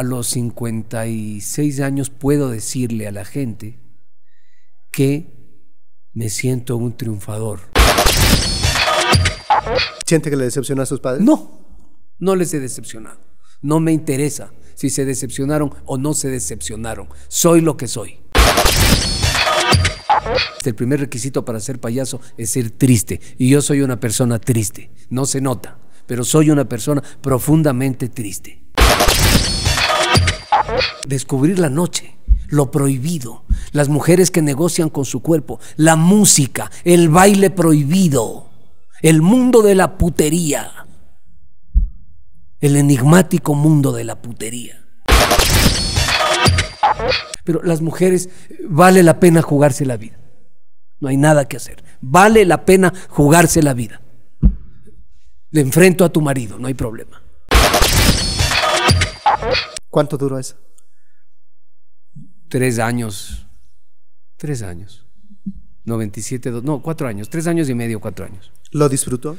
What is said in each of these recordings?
a los 56 años puedo decirle a la gente que me siento un triunfador. ¿Siente que le decepcionó a sus padres? No, no les he decepcionado. No me interesa si se decepcionaron o no se decepcionaron. Soy lo que soy. El primer requisito para ser payaso es ser triste. Y yo soy una persona triste. No se nota, pero soy una persona profundamente triste. Descubrir la noche, lo prohibido, las mujeres que negocian con su cuerpo, la música, el baile prohibido, el mundo de la putería, el enigmático mundo de la putería. Pero las mujeres vale la pena jugarse la vida. No hay nada que hacer. Vale la pena jugarse la vida. Le enfrento a tu marido, no hay problema. ¿Cuánto duró eso? tres años, tres años, 97, no, cuatro años, tres años y medio, cuatro años. ¿Lo disfrutó?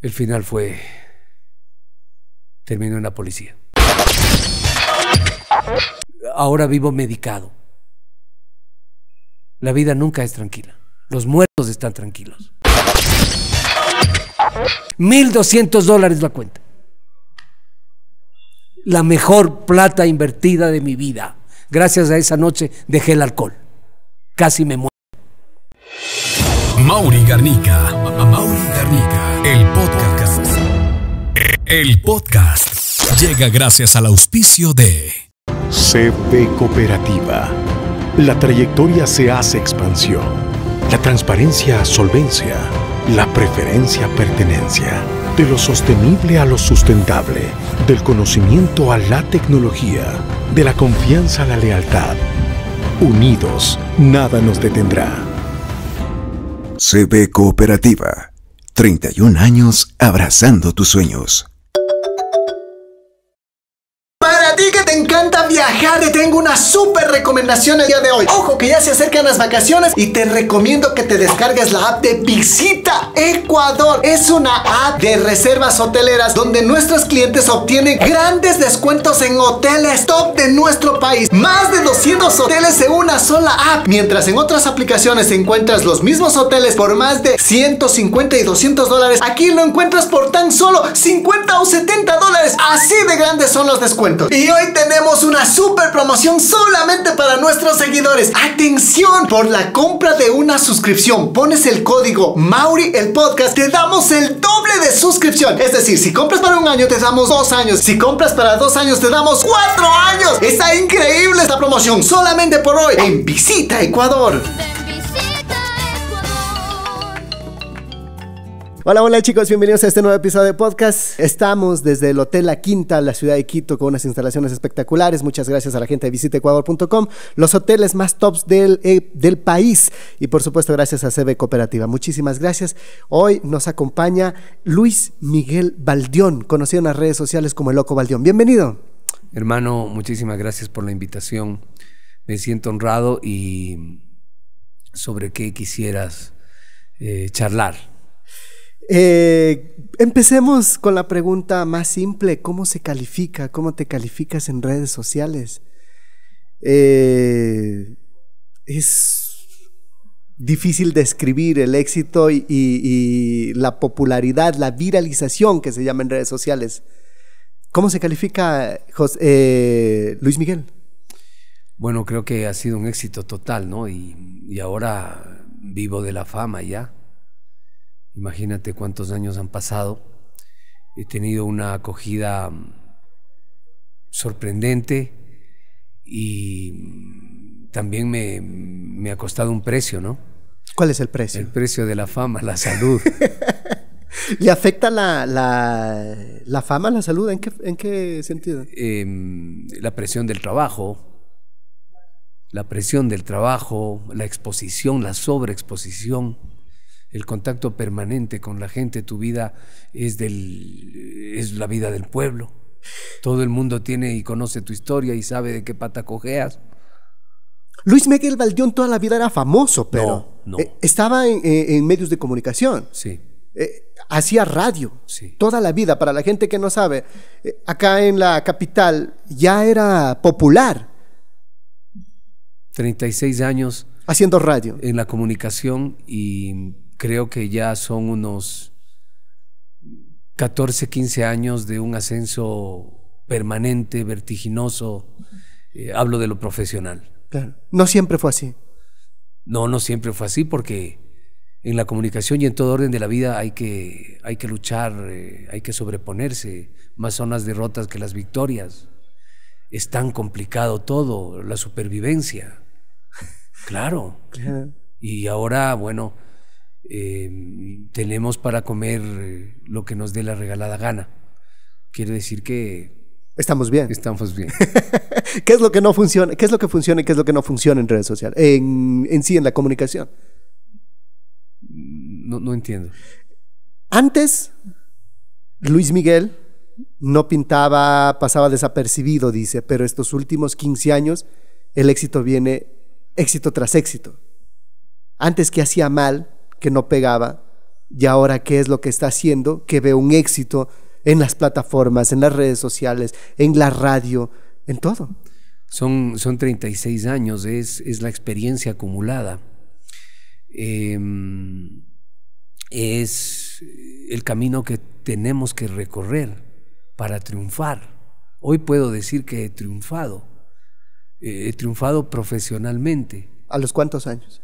El final fue, terminó en la policía. Ahora vivo medicado. La vida nunca es tranquila. Los muertos están tranquilos. 1.200 dólares la cuenta. La mejor plata invertida de mi vida. Gracias a esa noche dejé el alcohol. Casi me muero. Mauri Garnica. Mauri Garnica. El podcast. El podcast llega gracias al auspicio de CP Cooperativa. La trayectoria se hace expansión. La transparencia, solvencia. La preferencia, pertenencia. De lo sostenible a lo sustentable, del conocimiento a la tecnología, de la confianza a la lealtad. Unidos, nada nos detendrá. CB Cooperativa, 31 años abrazando tus sueños. Para ti que te encanta viajar, te tengo Super recomendación el día de hoy. Ojo que ya se acercan las vacaciones y te recomiendo que te descargues la app de Visita Ecuador. Es una app de reservas hoteleras donde nuestros clientes obtienen grandes descuentos en hoteles top de nuestro país. Más de 200 hoteles en una sola app. Mientras en otras aplicaciones encuentras los mismos hoteles por más de 150 y 200 dólares, aquí lo encuentras por tan solo 50 o 70 dólares. Así de grandes son los descuentos. Y hoy tenemos una super promoción solamente para nuestros seguidores. Atención, por la compra de una suscripción pones el código Mauri el podcast, te damos el doble de suscripción. Es decir, si compras para un año te damos dos años, si compras para dos años te damos cuatro años. Está increíble esta promoción solamente por hoy en Visita Ecuador. Hola, hola chicos, bienvenidos a este nuevo episodio de podcast. Estamos desde el Hotel La Quinta, la ciudad de Quito, con unas instalaciones espectaculares. Muchas gracias a la gente de visitecuador.com, los hoteles más tops del, eh, del país y por supuesto gracias a CB Cooperativa. Muchísimas gracias. Hoy nos acompaña Luis Miguel Baldión, conocido en las redes sociales como el Loco Baldión. Bienvenido. Hermano, muchísimas gracias por la invitación. Me siento honrado y sobre qué quisieras eh, charlar. Eh, empecemos con la pregunta más simple, ¿cómo se califica? ¿Cómo te calificas en redes sociales? Eh, es difícil describir el éxito y, la popularidad, la viralización que se llama en redes sociales. ¿Cómo se califica eh, Luis Miguel? Bueno, creo que ha sido un éxito total, ¿no? y ahora vivo de la fama ya. Imagínate cuántos años han pasado. He tenido una acogida mm, sorprendente y mm, también me, me, ha costado un precio, ¿no? ¿Cuál es el precio? El precio de la fama, la salud. ¿y afecta la, la, fama, la salud? ¿En qué, sentido? Em, la presión del trabajo, la presión del trabajo, la exposición, la sobreexposición el contacto permanente con la gente, tu vida es, del, es la vida del pueblo. Todo el mundo tiene y conoce tu historia y sabe de qué pata cojeas. Luis Miguel Valdión toda la vida era famoso, pero eh, estaba en, medios de comunicación. Sí. Eh, hacía radio toda la vida. Para la gente que no sabe, eh, acá en la capital ya era popular. 36 años. Haciendo radio. En la comunicación y creo que ya son unos 14, 15 años de un ascenso permanente, vertiginoso. Eh, hablo de lo profesional. Claro. No siempre fue así. No, no siempre fue así porque en la comunicación y en todo orden de la vida hay que, hay que luchar, eh, hay que sobreponerse. Más son las derrotas que las victorias. Es tan complicado todo, la supervivencia. claro. Y ahora, bueno, Em, tenemos para comer eh, lo que nos dé la regalada gana. Quiere decir que... Estamos bien. Estamos bien. ¿Qué es lo que no funciona? ¿Qué es lo que funciona y qué es lo que no funciona en redes sociales? En, sí, en la comunicación. No, no entiendo. Antes, Luis Miguel no pintaba, pasaba desapercibido, dice, pero estos últimos 15 años el éxito viene éxito tras éxito. Antes que hacía mal, que no pegaba. Y ahora, ¿qué es lo que está haciendo? Que ve un éxito en las plataformas, en las redes sociales, en la radio, en todo. Son, son 36 años, es, la experiencia acumulada. Em, es el camino que tenemos que recorrer para triunfar. Hoy puedo decir que he triunfado. Eh, he triunfado profesionalmente. ¿A los cuántos años?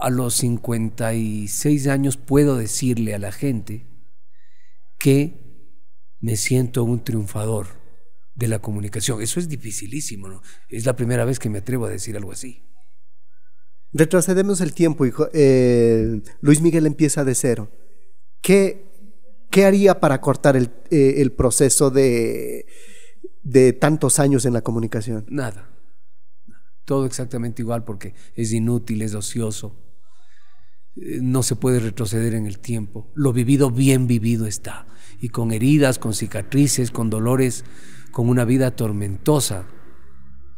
a los 56 años puedo decirle a la gente que me siento un triunfador de la comunicación. Eso es dificilísimo, ¿no? Es la primera vez que me atrevo a decir algo así. Retrocedemos el tiempo, hijo. Eh, Luis Miguel empieza de cero. ¿Qué, haría para cortar el, eh, proceso de tantos años en la comunicación? Nada todo exactamente igual porque es inútil, es ocioso, eh, no se puede retroceder en el tiempo. Lo vivido bien vivido está, y con heridas, con cicatrices, con dolores, con una vida tormentosa.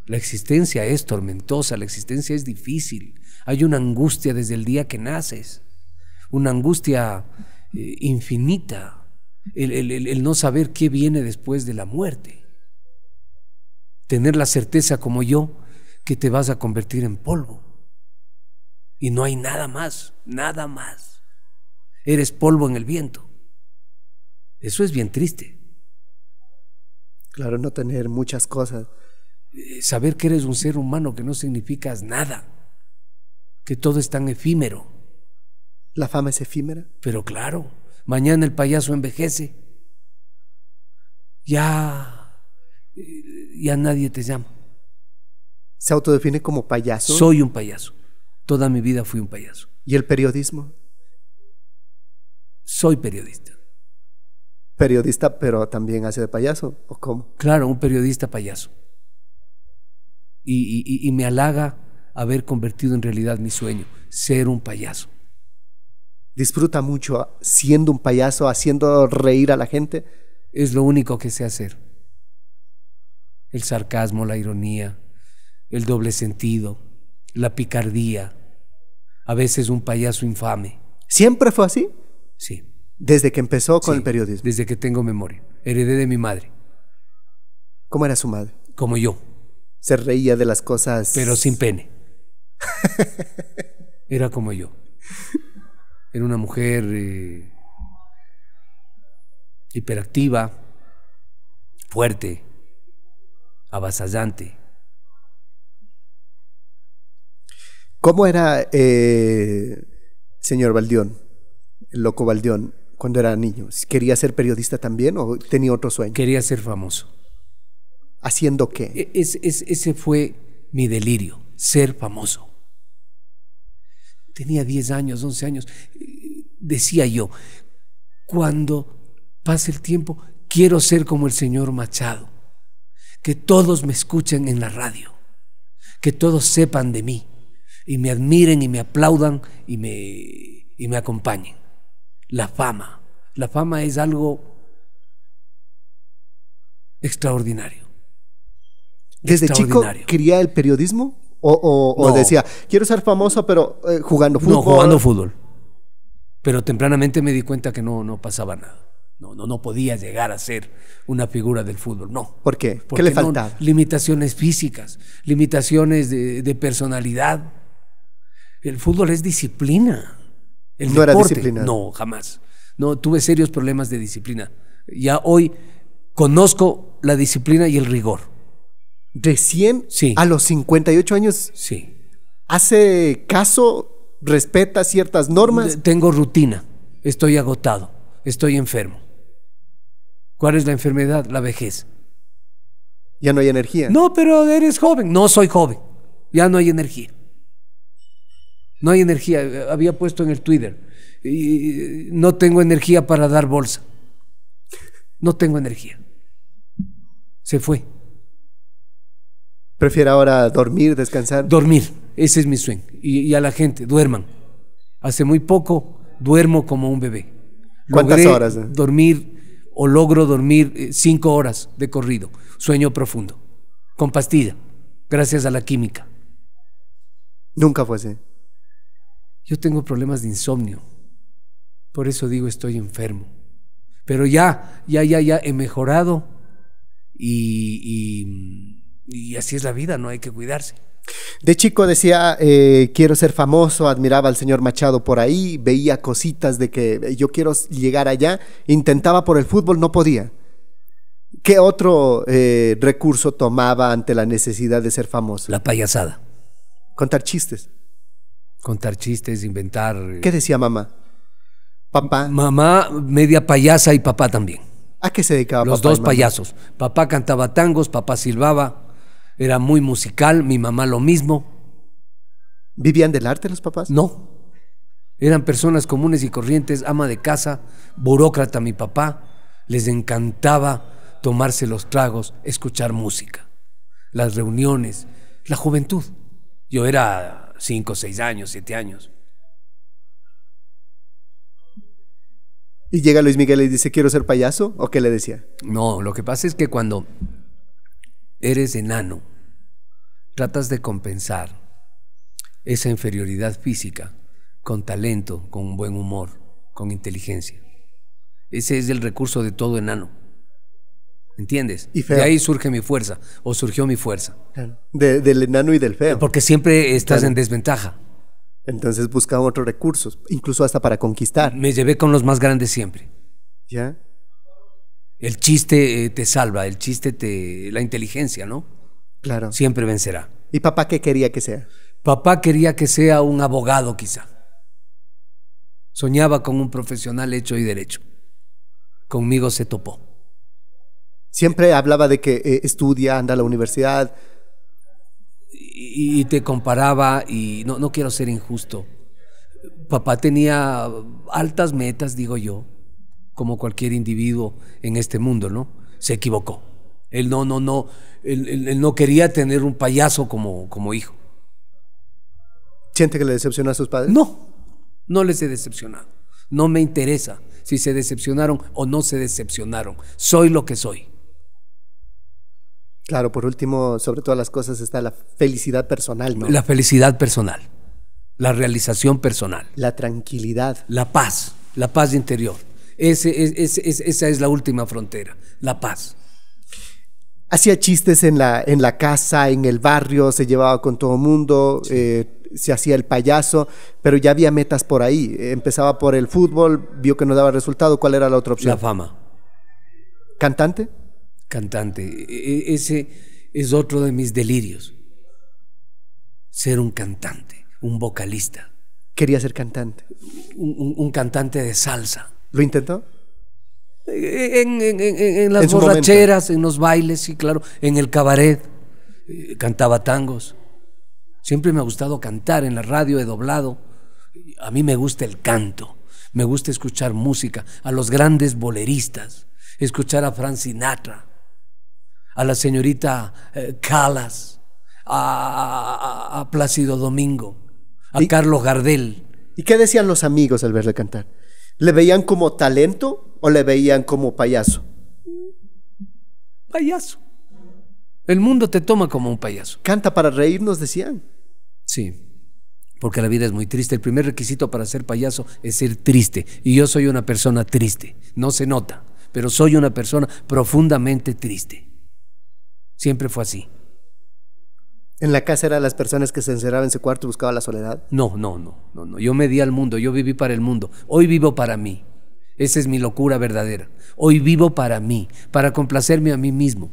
La existencia es tormentosa, la existencia es difícil. Hay una angustia desde el día que naces, una angustia eh, infinita, el, el no saber qué viene después de la muerte. Tener la certeza como yo que te vas a convertir en polvo. Y no hay nada más, nada más. Eres polvo en el viento. Eso es bien triste. Claro, no tener muchas cosas. Eh, saber que eres un ser humano que no significas nada, que todo es tan efímero. ¿La fama es efímera? Pero claro, mañana el payaso envejece. Ya, eh, ya nadie te llama. ¿Se autodefine como payaso? Soy un payaso. Toda mi vida fui un payaso. ¿Y el periodismo? Soy periodista. Periodista, pero también hace de payaso, ¿o cómo? Claro, un periodista payaso. Y, y me halaga haber convertido en realidad mi sueño, ser un payaso. ¿Disfruta mucho siendo un payaso, haciendo reír a la gente? Es lo único que sé hacer. El sarcasmo, la ironía, el doble sentido, la picardía, a veces un payaso infame. ¿Siempre fue así? Sí. ¿Desde que empezó con el periodismo? Desde que tengo memoria. Heredé de mi madre. ¿Cómo era su madre? Como yo. Se reía de las cosas. Pero sin pene. era como yo. Era una mujer eh, hiperactiva, fuerte, avasallante. ¿Cómo era, eh, señor Baldión, el loco Baldión, cuando era niño? ¿Quería ser periodista también o tenía otro sueño? Quería ser famoso. ¿Haciendo qué? E-, ese fue mi delirio, ser famoso. Tenía 10 años, 11 años. Decía yo, cuando pase el tiempo, quiero ser como el señor Machado, que todos me escuchen en la radio, que todos sepan de mí y me admiren y me aplaudan y me, me acompañen. La fama. La fama es algo extraordinario. ¿Desde chico quería el periodismo? ¿O, decía, quiero ser famoso, pero eh, jugando fútbol? No, jugando fútbol. Pero tempranamente me di cuenta que no, no pasaba nada. No, no, no podía llegar a ser una figura del fútbol, no. ¿Por qué? ¿Qué le faltaba? limitaciones físicas, limitaciones de, de personalidad, el fútbol es disciplina. El no era disciplina. No, jamás. No, tuve serios problemas de disciplina. Ya hoy conozco la disciplina y el rigor. Recién sí. a los 58 años. Sí. Hace caso, respeta ciertas normas. Tengo rutina. Estoy agotado. Estoy enfermo. ¿Cuál es la enfermedad? La vejez. Ya no hay energía. No, pero eres joven. No soy joven. Ya no hay energía. No hay energía. Había puesto en el Twitter. Y no tengo energía para dar bolsa. No tengo energía. Se fue. Prefiero ahora dormir, descansar? Dormir. Ese es mi sueño. Y, a la gente, duerman. Hace muy poco duermo como un bebé. ¿Cuántas horas? Dormir o logro dormir eh, cinco horas de corrido. Sueño profundo. Con pastilla. Gracias a la química. Nunca fue así. Yo tengo problemas de insomnio. Por eso digo estoy enfermo. Pero ya, ya, ya, ya he mejorado y, así es la vida, no hay que cuidarse. De chico decía, eh, quiero ser famoso, admiraba al señor Machado por ahí, veía cositas de que eh, yo quiero llegar allá, intentaba por el fútbol, no podía. ¿Qué otro eh, recurso tomaba ante la necesidad de ser famoso? La payasada. Contar chistes. Contar chistes, inventar. Eh. ¿Qué decía mamá? Papá. Mamá media payasa y papá también. ¿A qué se dedicaba Los dos payasos. Papá cantaba tangos, papá silbaba. Era muy musical, mi mamá lo mismo. ¿Vivían del arte los papás? No. Eran personas comunes y corrientes, ama de casa, burócrata mi papá. Les encantaba tomarse los tragos, escuchar música, las reuniones, la juventud. Yo era 5, 6 años, siete años. Y llega Luis Miguel y dice, quiero ser payaso, ¿o qué le decía? No, lo que pasa es que cuando eres enano, tratas de compensar esa inferioridad física con talento, con buen humor, con inteligencia. Ese es el recurso de todo enano. ¿Entiendes? Y De ahí surge mi fuerza, o surgió mi fuerza. del enano y del feo. Porque siempre estás en desventaja. Entonces buscaba otros recursos, incluso hasta para conquistar. Me llevé con los más grandes siempre. ¿Ya? El chiste eh, te salva, el chiste te. la inteligencia, ¿no? Claro. Siempre vencerá. ¿Y papá qué quería que sea? Papá quería que sea un abogado, quizá. Soñaba con un profesional hecho y derecho. Conmigo se topó. Siempre hablaba de que eh, estudia, anda a la universidad. Y, te comparaba, y no, quiero ser injusto. Papá tenía altas metas, digo yo, como cualquier individuo en este mundo, ¿no? Se equivocó. Él no, no, no, él, no quería tener un payaso como, como hijo. ¿Siente que le decepcionó a sus padres? No, no les he decepcionado. No me interesa si se decepcionaron o no se decepcionaron. Soy lo que soy. Claro, por último, sobre todas las cosas está la felicidad personal, ¿no? La felicidad personal, la realización personal. La tranquilidad. La paz, la paz interior. esa es la última frontera, la paz. Hacía chistes en la, en la casa, en el barrio, se llevaba con todo mundo, eh, se hacía el payaso, pero ya había metas por ahí. Empezaba por el fútbol, vio que no daba resultado, ¿cuál era la otra opción? La fama. ¿Cantante? cantante. E, e, ese es otro de mis delirios. Ser un cantante, un vocalista. Quería ser cantante. Un, cantante de salsa. ¿Lo intentó? E, en, las borracheras, en los bailes, sí, claro, en el cabaret. Eh, cantaba tangos. Siempre me ha gustado cantar, en la radio he doblado. A mí me gusta el canto, me gusta escuchar música, a los grandes boleristas, escuchar a Frank Sinatra, a la señorita eh, Calas, a, Plácido Domingo, a Carlos Gardel. ¿Y qué decían los amigos al verle cantar? ¿Le veían como talento o le veían como payaso? Payaso. El mundo te toma como un payaso. Canta para reírnos, decían. Sí, porque la vida es muy triste. El primer requisito para ser payaso es ser triste. Y yo soy una persona triste. No se nota, pero soy una persona profundamente triste. Siempre fue así. ¿En la casa eran las personas que se encerraban en su cuarto y buscaban la soledad? No, no, no, no, no. Yo me di al mundo, yo viví para el mundo. Hoy vivo para mí. Esa es mi locura verdadera. Hoy vivo para mí, para complacerme a mí mismo.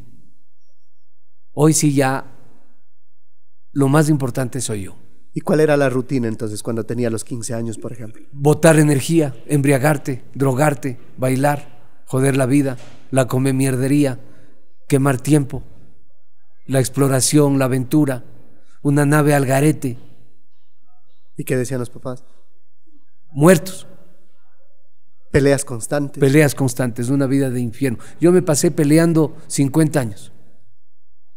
Hoy sí ya lo más importante soy yo. ¿Y cuál era la rutina entonces cuando tenía los 15 años, por ejemplo? Botar energía, embriagarte, drogarte, bailar, joder la vida, la come mierdería, quemar tiempo la exploración, la aventura, una nave al garete. ¿Y qué decían los papás? Muertos. Peleas constantes. Peleas constantes, una vida de infierno. Yo me pasé peleando 50 años.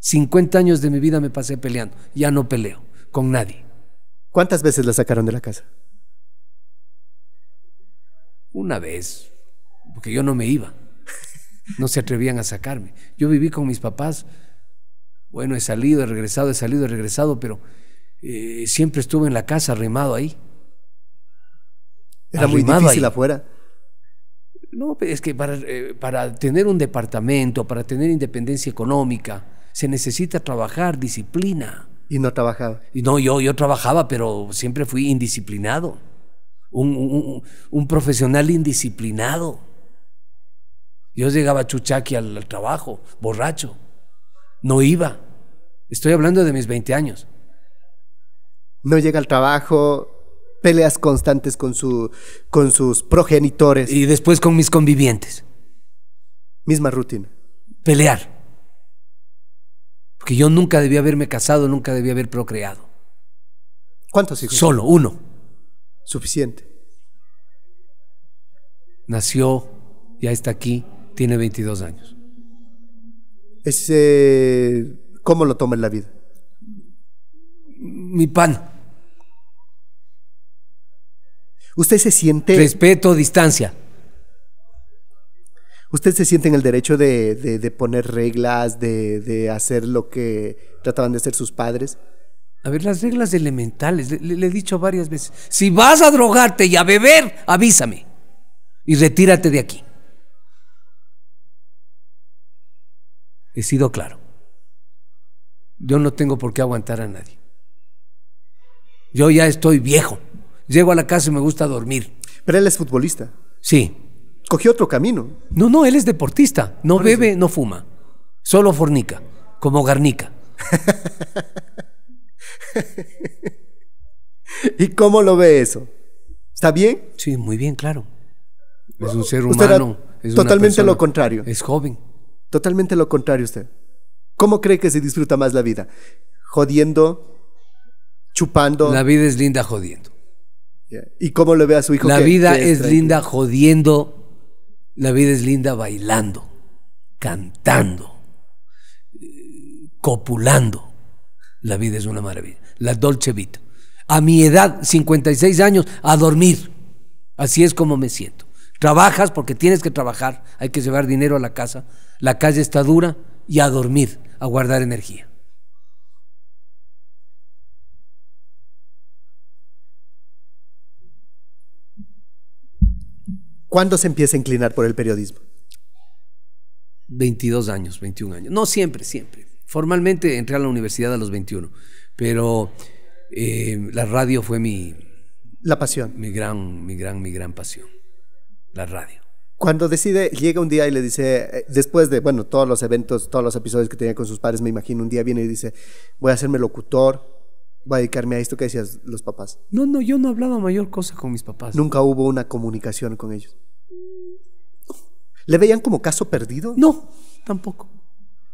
50 años de mi vida me pasé peleando. Ya no peleo con nadie. ¿Cuántas veces la sacaron de la casa? Una vez, porque yo no me iba. No se atrevían a sacarme. Yo viví con mis papás bueno, he salido, he regresado, he salido, he regresado, pero eh, siempre estuve en la casa arrimado ahí. Era muy difícil afuera. No, pues, es que eh, para, tener un departamento, para tener independencia económica, se necesita trabajar, disciplina. ¿Y no trabajaba? no, yo, yo trabajaba, pero siempre fui indisciplinado. Un, profesional indisciplinado. Yo llegaba Chuchaqui al trabajo, borracho. No iba. Estoy hablando de mis 20 años. No llega al trabajo, peleas constantes con, su, con sus progenitores. Y después con mis convivientes. Misma rutina. Pelear. Porque yo nunca debía haberme casado, nunca debía haber procreado. ¿Cuántos hijos? Solo, uno. Suficiente. Nació, ya está aquí, tiene 22 años es cómo lo toma en la vida. Mi pan. Usted se siente... Respeto, distancia. ¿Usted se siente en el derecho de, poner reglas, de, hacer lo que trataban de hacer sus padres? A ver, las reglas elementales, le, he dicho varias veces, si vas a drogarte y a beber, avísame y retírate de aquí. He sido claro. Yo no tengo por qué aguantar a nadie. Yo ya estoy viejo. Llego a la casa y me gusta dormir. Pero él es futbolista. Sí. Cogió otro camino. No, no, él es deportista. No bebe, no fuma. Solo fornica, como garnica. ¿Y cómo lo ve eso? ¿Está bien? Sí, muy bien, claro. Es un oh, ser humano. totalmente lo contrario. Es joven. Totalmente lo contrario usted. ¿Cómo cree que se disfruta más la vida? Jodiendo, chupando. La vida es linda jodiendo. ¿Y cómo le ve a su hijo? La vida es, es linda jodiendo. La vida es linda bailando, cantando, copulando. La vida es una maravilla. La Dolce Vita. A mi edad, 56 años, a dormir. Así es como me siento. Trabajas porque tienes que trabajar, hay que llevar dinero a la casa, la calle está dura y a dormir, a guardar energía. ¿Cuándo se empieza a inclinar por el periodismo? 22 años, 21 años. No siempre, siempre. Formalmente entré a la universidad a los 21, pero eh, la radio fue mi... La pasión. Mi gran, mi gran, mi gran pasión la radio. Cuando decide, llega un día y le dice, eh, después de, bueno, todos los eventos, todos los episodios que tenía con sus padres, me imagino, un día viene y dice, voy a hacerme locutor, voy a dedicarme a esto que decías los papás. No, no, yo no hablaba mayor cosa con mis papás. Nunca hubo una comunicación con ellos. ¿Le veían como caso perdido? No, tampoco.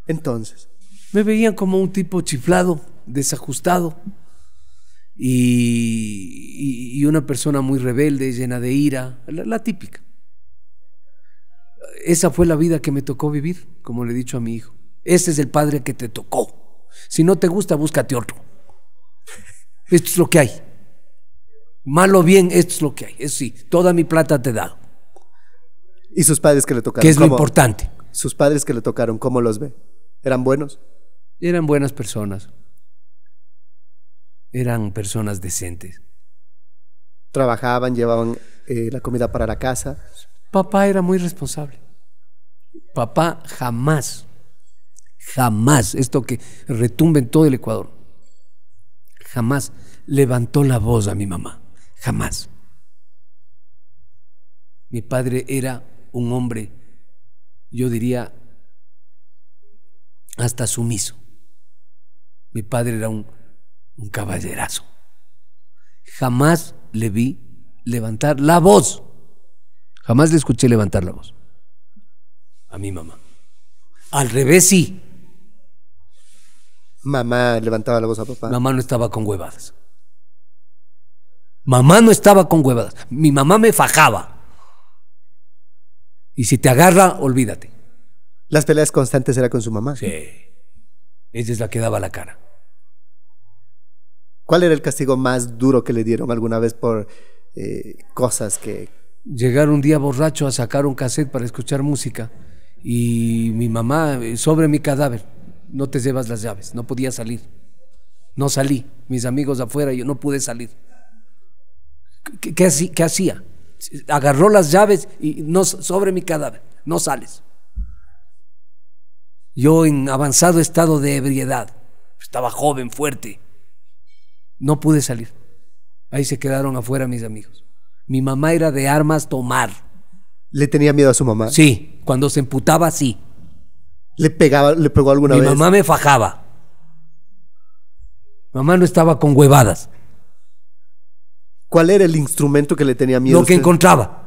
Entonces. Me veían como un tipo chiflado, desajustado y, una persona muy rebelde, llena de ira, la típica. Esa fue la vida que me tocó vivir, como le he dicho a mi hijo. Ese es el padre que te tocó. Si no te gusta, búscate otro. Esto es lo que hay. Malo o bien, esto es lo que hay. es sí, toda mi plata te he dado. ¿Y sus padres que le tocaron? ¿Qué es lo importante. ¿Sus padres que le tocaron, cómo los ve? ¿Eran buenos? Eran buenas personas. Eran personas decentes. ¿Trabajaban, llevaban eh, la comida para la casa? Papá era muy responsable. Papá jamás, jamás, esto que retumbe en todo el Ecuador, jamás levantó la voz a mi mamá, jamás. Mi padre era un hombre, yo diría, hasta sumiso. Mi padre era un, un caballerazo. Jamás le vi levantar la voz. Jamás le escuché levantar la voz. A mi mamá. Al revés, sí. Mamá levantaba la voz a papá. Mamá no estaba con huevadas. Mamá no estaba con huevadas. Mi mamá me fajaba. Y si te agarra, olvídate. Las peleas constantes era con su mamá. Sí. Ella es la que daba la cara. ¿Cuál era el castigo más duro que le dieron alguna vez por eh, cosas que, llegar un día borracho a sacar un cassette para escuchar música y mi mamá eh, sobre mi cadáver, no te llevas las llaves, no podía salir. No salí, mis amigos afuera, yo no pude salir. ¿Qué, qué hacía? Agarró las llaves y no, sobre mi cadáver, no sales. Yo en avanzado estado de ebriedad, estaba joven, fuerte, no pude salir. Ahí se quedaron afuera mis amigos. Mi mamá era de armas tomar. ¿Le tenía miedo a su mamá? Sí, cuando se emputaba, sí. ¿Le pegaba, le pegó alguna vez? Mi mamá me fajaba. Mamá no estaba con huevadas. ¿Cuál era el instrumento que le tenía miedo? Lo que encontraba.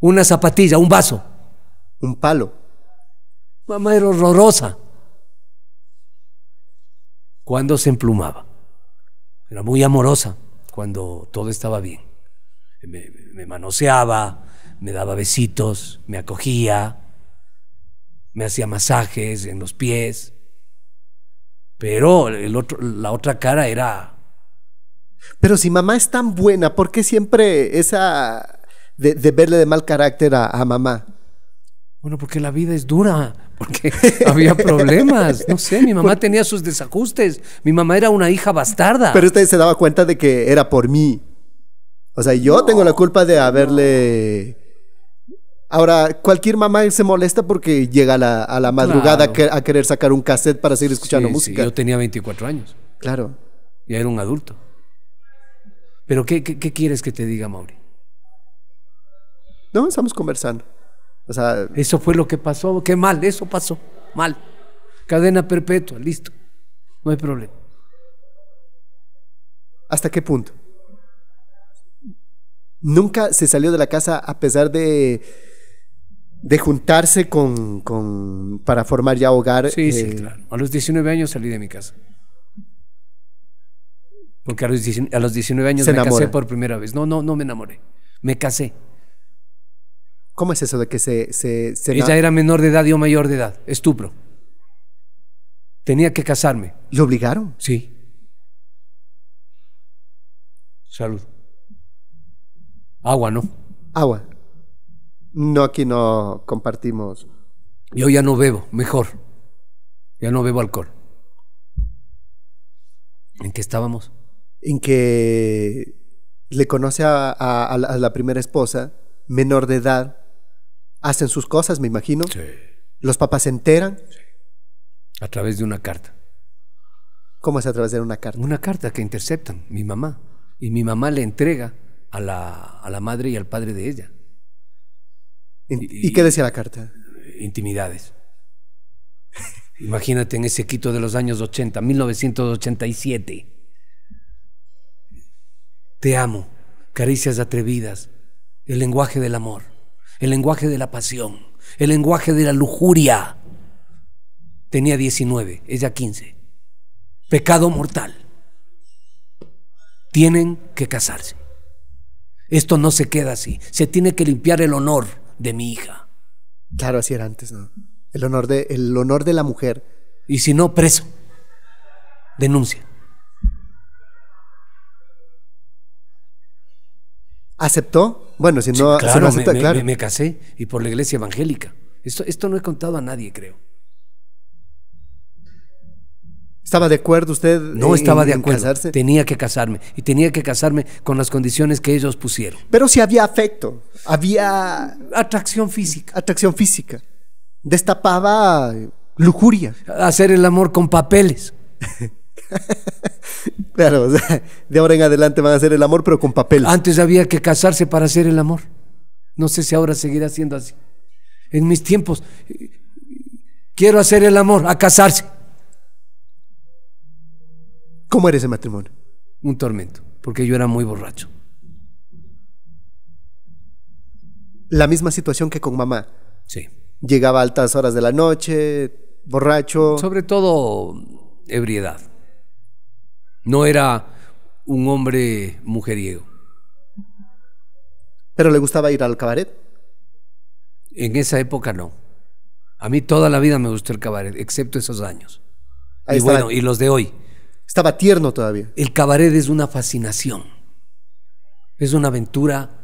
Una zapatilla, un vaso. Un palo. Mamá era horrorosa. Cuando se emplumaba. Era muy amorosa cuando todo estaba bien me, manoseaba, me daba besitos, me acogía, me hacía masajes en los pies. Pero el otro, la otra cara era... Pero si mamá es tan buena, ¿por qué siempre esa de, verle de mal carácter a, a mamá? Bueno, porque la vida es dura, porque había problemas. No sé, mi mamá tenía sus desajustes. Mi mamá era una hija bastarda. Pero usted se daba cuenta de que era por mí. O sea, yo tengo la culpa de haberle... Ahora, cualquier mamá se molesta porque llega a la, madrugada a, querer sacar un cassette para seguir escuchando música. Sí, yo tenía 24 años. Claro. Ya era un adulto. Pero ¿qué, qué quieres que te diga, Mauri? No, estamos conversando. O sea, eso fue lo que pasó. Qué mal, eso pasó. Mal. Cadena perpetua, listo. No hay problema. ¿Hasta qué punto? nunca se salió de la casa a pesar de juntarse con, para formar ya hogar. Sí, sí, eh, claro. A los 19 años salí de mi casa. Porque a los, 19, años me casé por primera vez. No, no, no me enamoré. Me casé. ¿Cómo es eso de que se... se, Ella era menor de edad, yo mayor de edad. Estupro. Tenía que casarme. ¿Lo obligaron? Sí. Salud. Agua, ¿no? Agua. No, aquí no compartimos. Yo ya no bebo, mejor. Ya no bebo alcohol. ¿En qué estábamos? En que le conoce a, la, primera esposa, menor de edad, hacen sus cosas, me imagino. Sí. Los papás se enteran. Sí. A través de una carta. ¿Cómo es a través de una carta? Una carta que interceptan mi mamá. Y mi mamá le entrega a la, madre y al padre de ella. ¿Y, y qué decía la carta? Intimidades. Imagínate en ese Quito de los años 80, 1987. Te amo, caricias atrevidas, el lenguaje del amor, el lenguaje de la pasión, el lenguaje de la lujuria. Tenía 19, ella 15. Pecado mortal. Tienen que casarse. Esto no se queda así. Se tiene que limpiar el honor de mi hija. Claro, así era antes, ¿no? El honor de, el honor de la mujer. Y si no, preso. Denuncia. ¿Aceptó? Bueno, si no, claro. Me, me, casé y por la iglesia evangélica. Esto, esto no he contado a nadie, creo. ¿Estaba de acuerdo usted? No estaba de acuerdo. Tenía que casarme. Y tenía que casarme con las condiciones que ellos pusieron. Pero si había afecto, había... Atracción física. Atracción física. Destapaba lujuria. Hacer el amor con papeles. claro, de ahora en adelante van a hacer el amor, pero con papeles. Antes había que casarse para hacer el amor. No sé si ahora seguirá siendo así. En mis tiempos, eh, quiero hacer el amor, a casarse. ¿Cómo era ese matrimonio? Un tormento, porque yo era muy borracho. La misma situación que con mamá. Sí. Llegaba a altas horas de la noche, borracho. Sobre todo ebriedad. No era un hombre mujeriego. ¿Pero le gustaba ir al cabaret? En esa época no. A mí toda la vida me gustó el cabaret, excepto esos años. Ahí y bueno, y los de hoy. Estaba tierno todavía. El cabaret es una fascinación. Es una aventura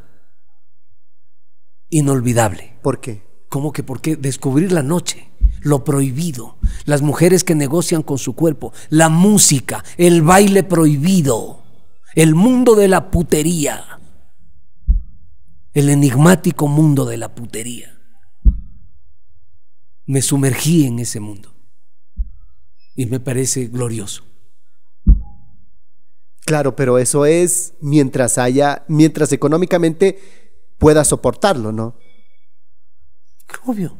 inolvidable. ¿Por qué? ¿Cómo que por qué? Descubrir la noche, lo prohibido, las mujeres que negocian con su cuerpo, la música, el baile prohibido, el mundo de la putería, el enigmático mundo de la putería. Me sumergí en ese mundo y me parece glorioso. Claro, pero eso es mientras haya, mientras económicamente pueda soportarlo, ¿no? Obvio.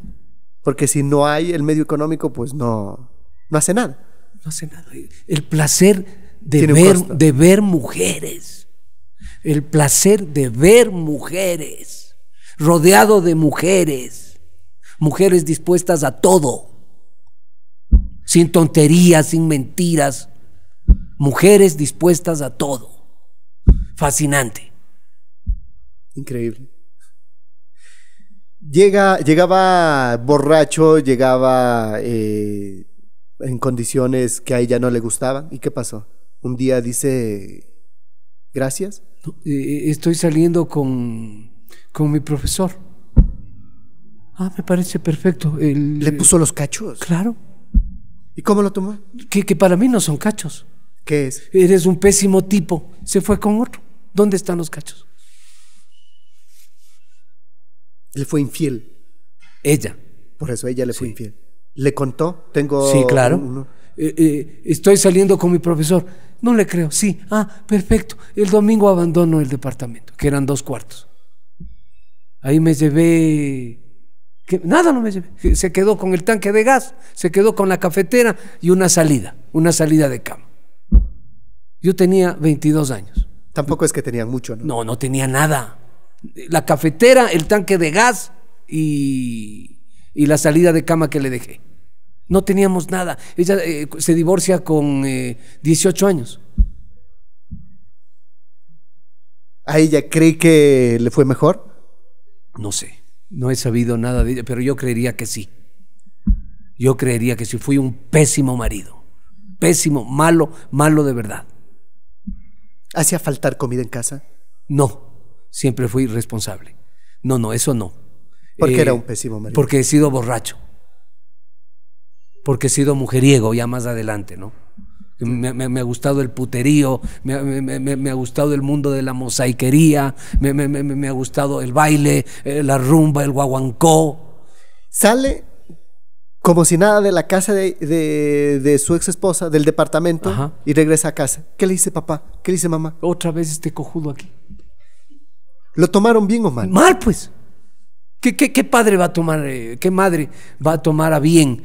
Porque si no hay el medio económico, pues no, no hace nada. No hace nada. El placer de, ver, de ver mujeres. El placer de ver mujeres. Rodeado de mujeres. Mujeres dispuestas a todo. Sin tonterías, sin mentiras mujeres dispuestas a todo. Fascinante. Increíble. Llega, llegaba borracho, llegaba eh, en condiciones que a ella no le gustaban. ¿Y qué pasó? Un día dice, gracias. Eh, eh, estoy saliendo con, mi profesor. Ah, me parece perfecto. ¿Le puso los cachos? Claro. ¿Y cómo lo tomó? que para mí no son cachos. ¿Qué es? Eres un pésimo tipo. Se fue con otro. ¿Dónde están los cachos? Él fue infiel. Ella. Por eso ella le fue infiel. ¿Le contó? Tengo. Sí, claro. Eh, eh, estoy saliendo con mi profesor. No le creo. Sí. Ah, perfecto. El domingo abandono el departamento, que eran dos cuartos. Ahí me llevé. Que, nada no me llevé. Se quedó con el tanque de gas, se quedó con la cafetera y una salida, una salida de cama. Yo tenía 22 años. Tampoco es que tenía mucho, ¿no? No, no tenía nada. La cafetera, el tanque de gas y, la salida de cama que le dejé. No teníamos nada. Ella eh, se divorcia con 18 eh, años. ¿A ella cree que le fue mejor? No sé. No he sabido nada de ella, pero yo creería que sí. Yo creería que sí. Fui un pésimo marido. Pésimo, malo, malo de verdad. ¿Hacía faltar comida en casa? No, siempre fui responsable. No, no, eso no. Porque eh, era un pésimo marido. Porque he sido borracho. Porque he sido mujeriego, ya más adelante, ¿no? Me, ha gustado el puterío, me, ha gustado el mundo de la mosaiquería, me, ha gustado el baile, eh, la rumba, el guaguancó. Sale como si nada de la casa de, su ex esposa, del departamento, y regresa a casa. ¿Qué le dice papá? ¿Qué le dice mamá? Otra vez este cojudo aquí. ¿Lo tomaron bien o mal? Mal, pues. ¿Qué, qué, padre va a tomar, eh, qué madre va a tomar a bien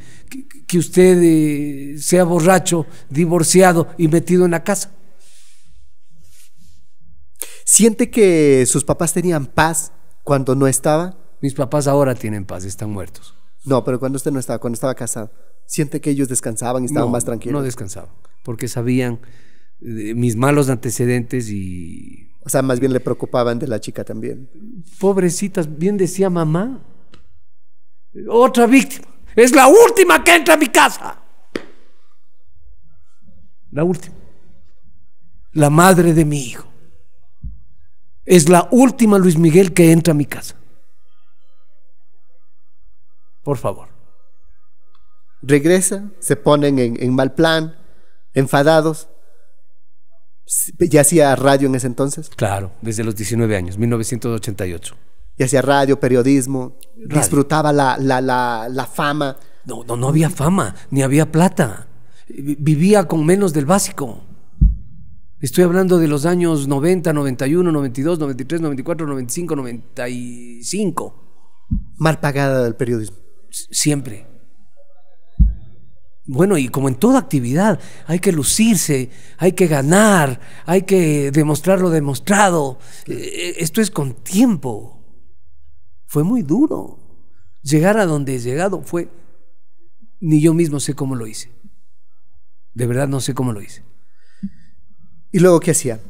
que, usted eh, sea borracho, divorciado y metido en la casa? ¿Siente que sus papás tenían paz cuando no estaba? Mis papás ahora tienen paz, están muertos. No, pero cuando usted no estaba, cuando estaba casado, ¿siente que ellos descansaban y estaban más tranquilos? No descansaban, porque sabían eh, mis malos antecedentes y... O sea, más bien le preocupaban de la chica también. Pobrecitas, bien decía mamá, otra víctima, es la última que entra a mi casa. La última. La madre de mi hijo. Es la última Luis Miguel que entra a mi casa. Por favor. Regresa, se ponen en, mal plan, enfadados. ¿Ya hacía radio en ese entonces? Claro, desde los 19 años, 1988. Y hacía radio, periodismo, disfrutaba la, la fama. No, no, no había fama, ni había plata. Vivía con menos del básico. Estoy hablando de los años 90, 91, 92, 93, 94, 95, 95. Mal pagada del periodismo siempre. Bueno, y como en toda actividad, hay que lucirse, hay que ganar, hay que demostrar lo demostrado. Eh, esto es con tiempo. Fue muy duro. Llegar a donde he llegado fue, ni yo mismo sé cómo lo hice. De verdad no sé cómo lo hice. ¿Y luego qué hacía?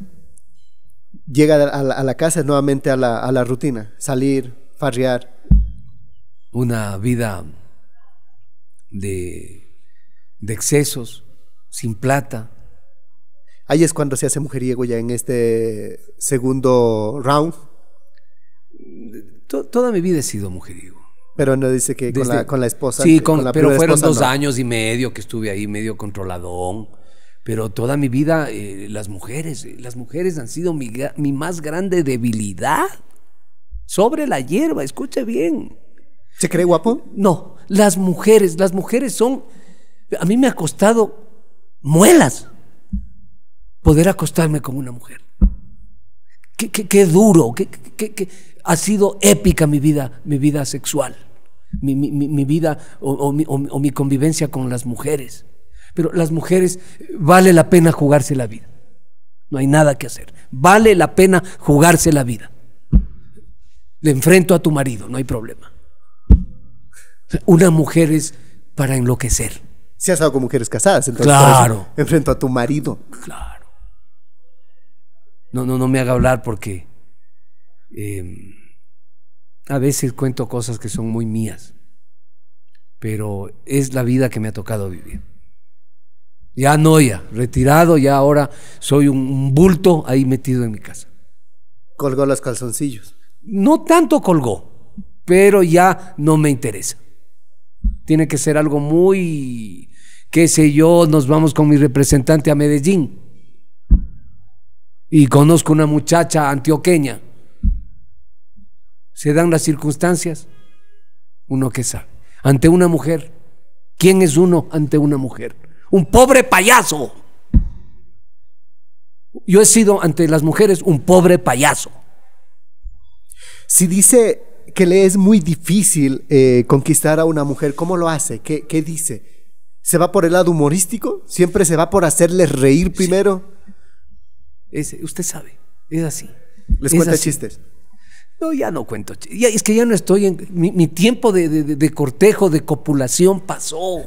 Llega a la, casa nuevamente a la, a la rutina, salir, farrear una vida de, excesos, sin plata. Ahí es cuando se hace mujeriego ya en este segundo round. toda mi vida he sido mujeriego. Pero no dice que con, la, esposa. Sí, con, la pero fueron dos años y medio que estuve ahí medio controladón. Pero toda mi vida eh, las mujeres, eh, las mujeres han sido mi, mi más grande debilidad sobre la hierba, escuche bien. ¿Se cree guapo? No, las mujeres, las mujeres son... A mí me ha costado muelas poder acostarme con una mujer. Qué, qué, qué duro, qué, qué, ha sido épica mi vida, mi vida sexual, mi, vida o, mi, o mi convivencia con las mujeres. Pero las mujeres vale la pena jugarse la vida. No hay nada que hacer. Vale la pena jugarse la vida. Le enfrento a tu marido, no hay problema. Una mujer es para enloquecer. Si has estado con mujeres casadas, entonces claro. enfrento a tu marido. Claro. No, no, no me haga hablar porque em, a veces cuento cosas que son muy mías, pero es la vida que me ha tocado vivir. Ya no, ya, retirado, ya ahora soy un bulto ahí metido en mi casa. Colgó los calzoncillos. No tanto colgó, pero ya no me interesa. Tiene que ser algo muy, qué sé yo, nos vamos con mi representante a Medellín. Y conozco una muchacha antioqueña. Se dan las circunstancias. Uno que sabe. Ante una mujer. ¿Quién es uno ante una mujer? Un pobre payaso. Yo he sido ante las mujeres un pobre payaso. Si dice que le es muy difícil eh, conquistar a una mujer. ¿Cómo lo hace? ¿Qué, dice? ¿Se va por el lado humorístico? ¿Siempre se va por hacerles reír primero? usted sabe, es así. ¿Les cuenta chistes? No, ya no cuento. es que ya no estoy en. Mi, tiempo de, cortejo, de copulación pasó.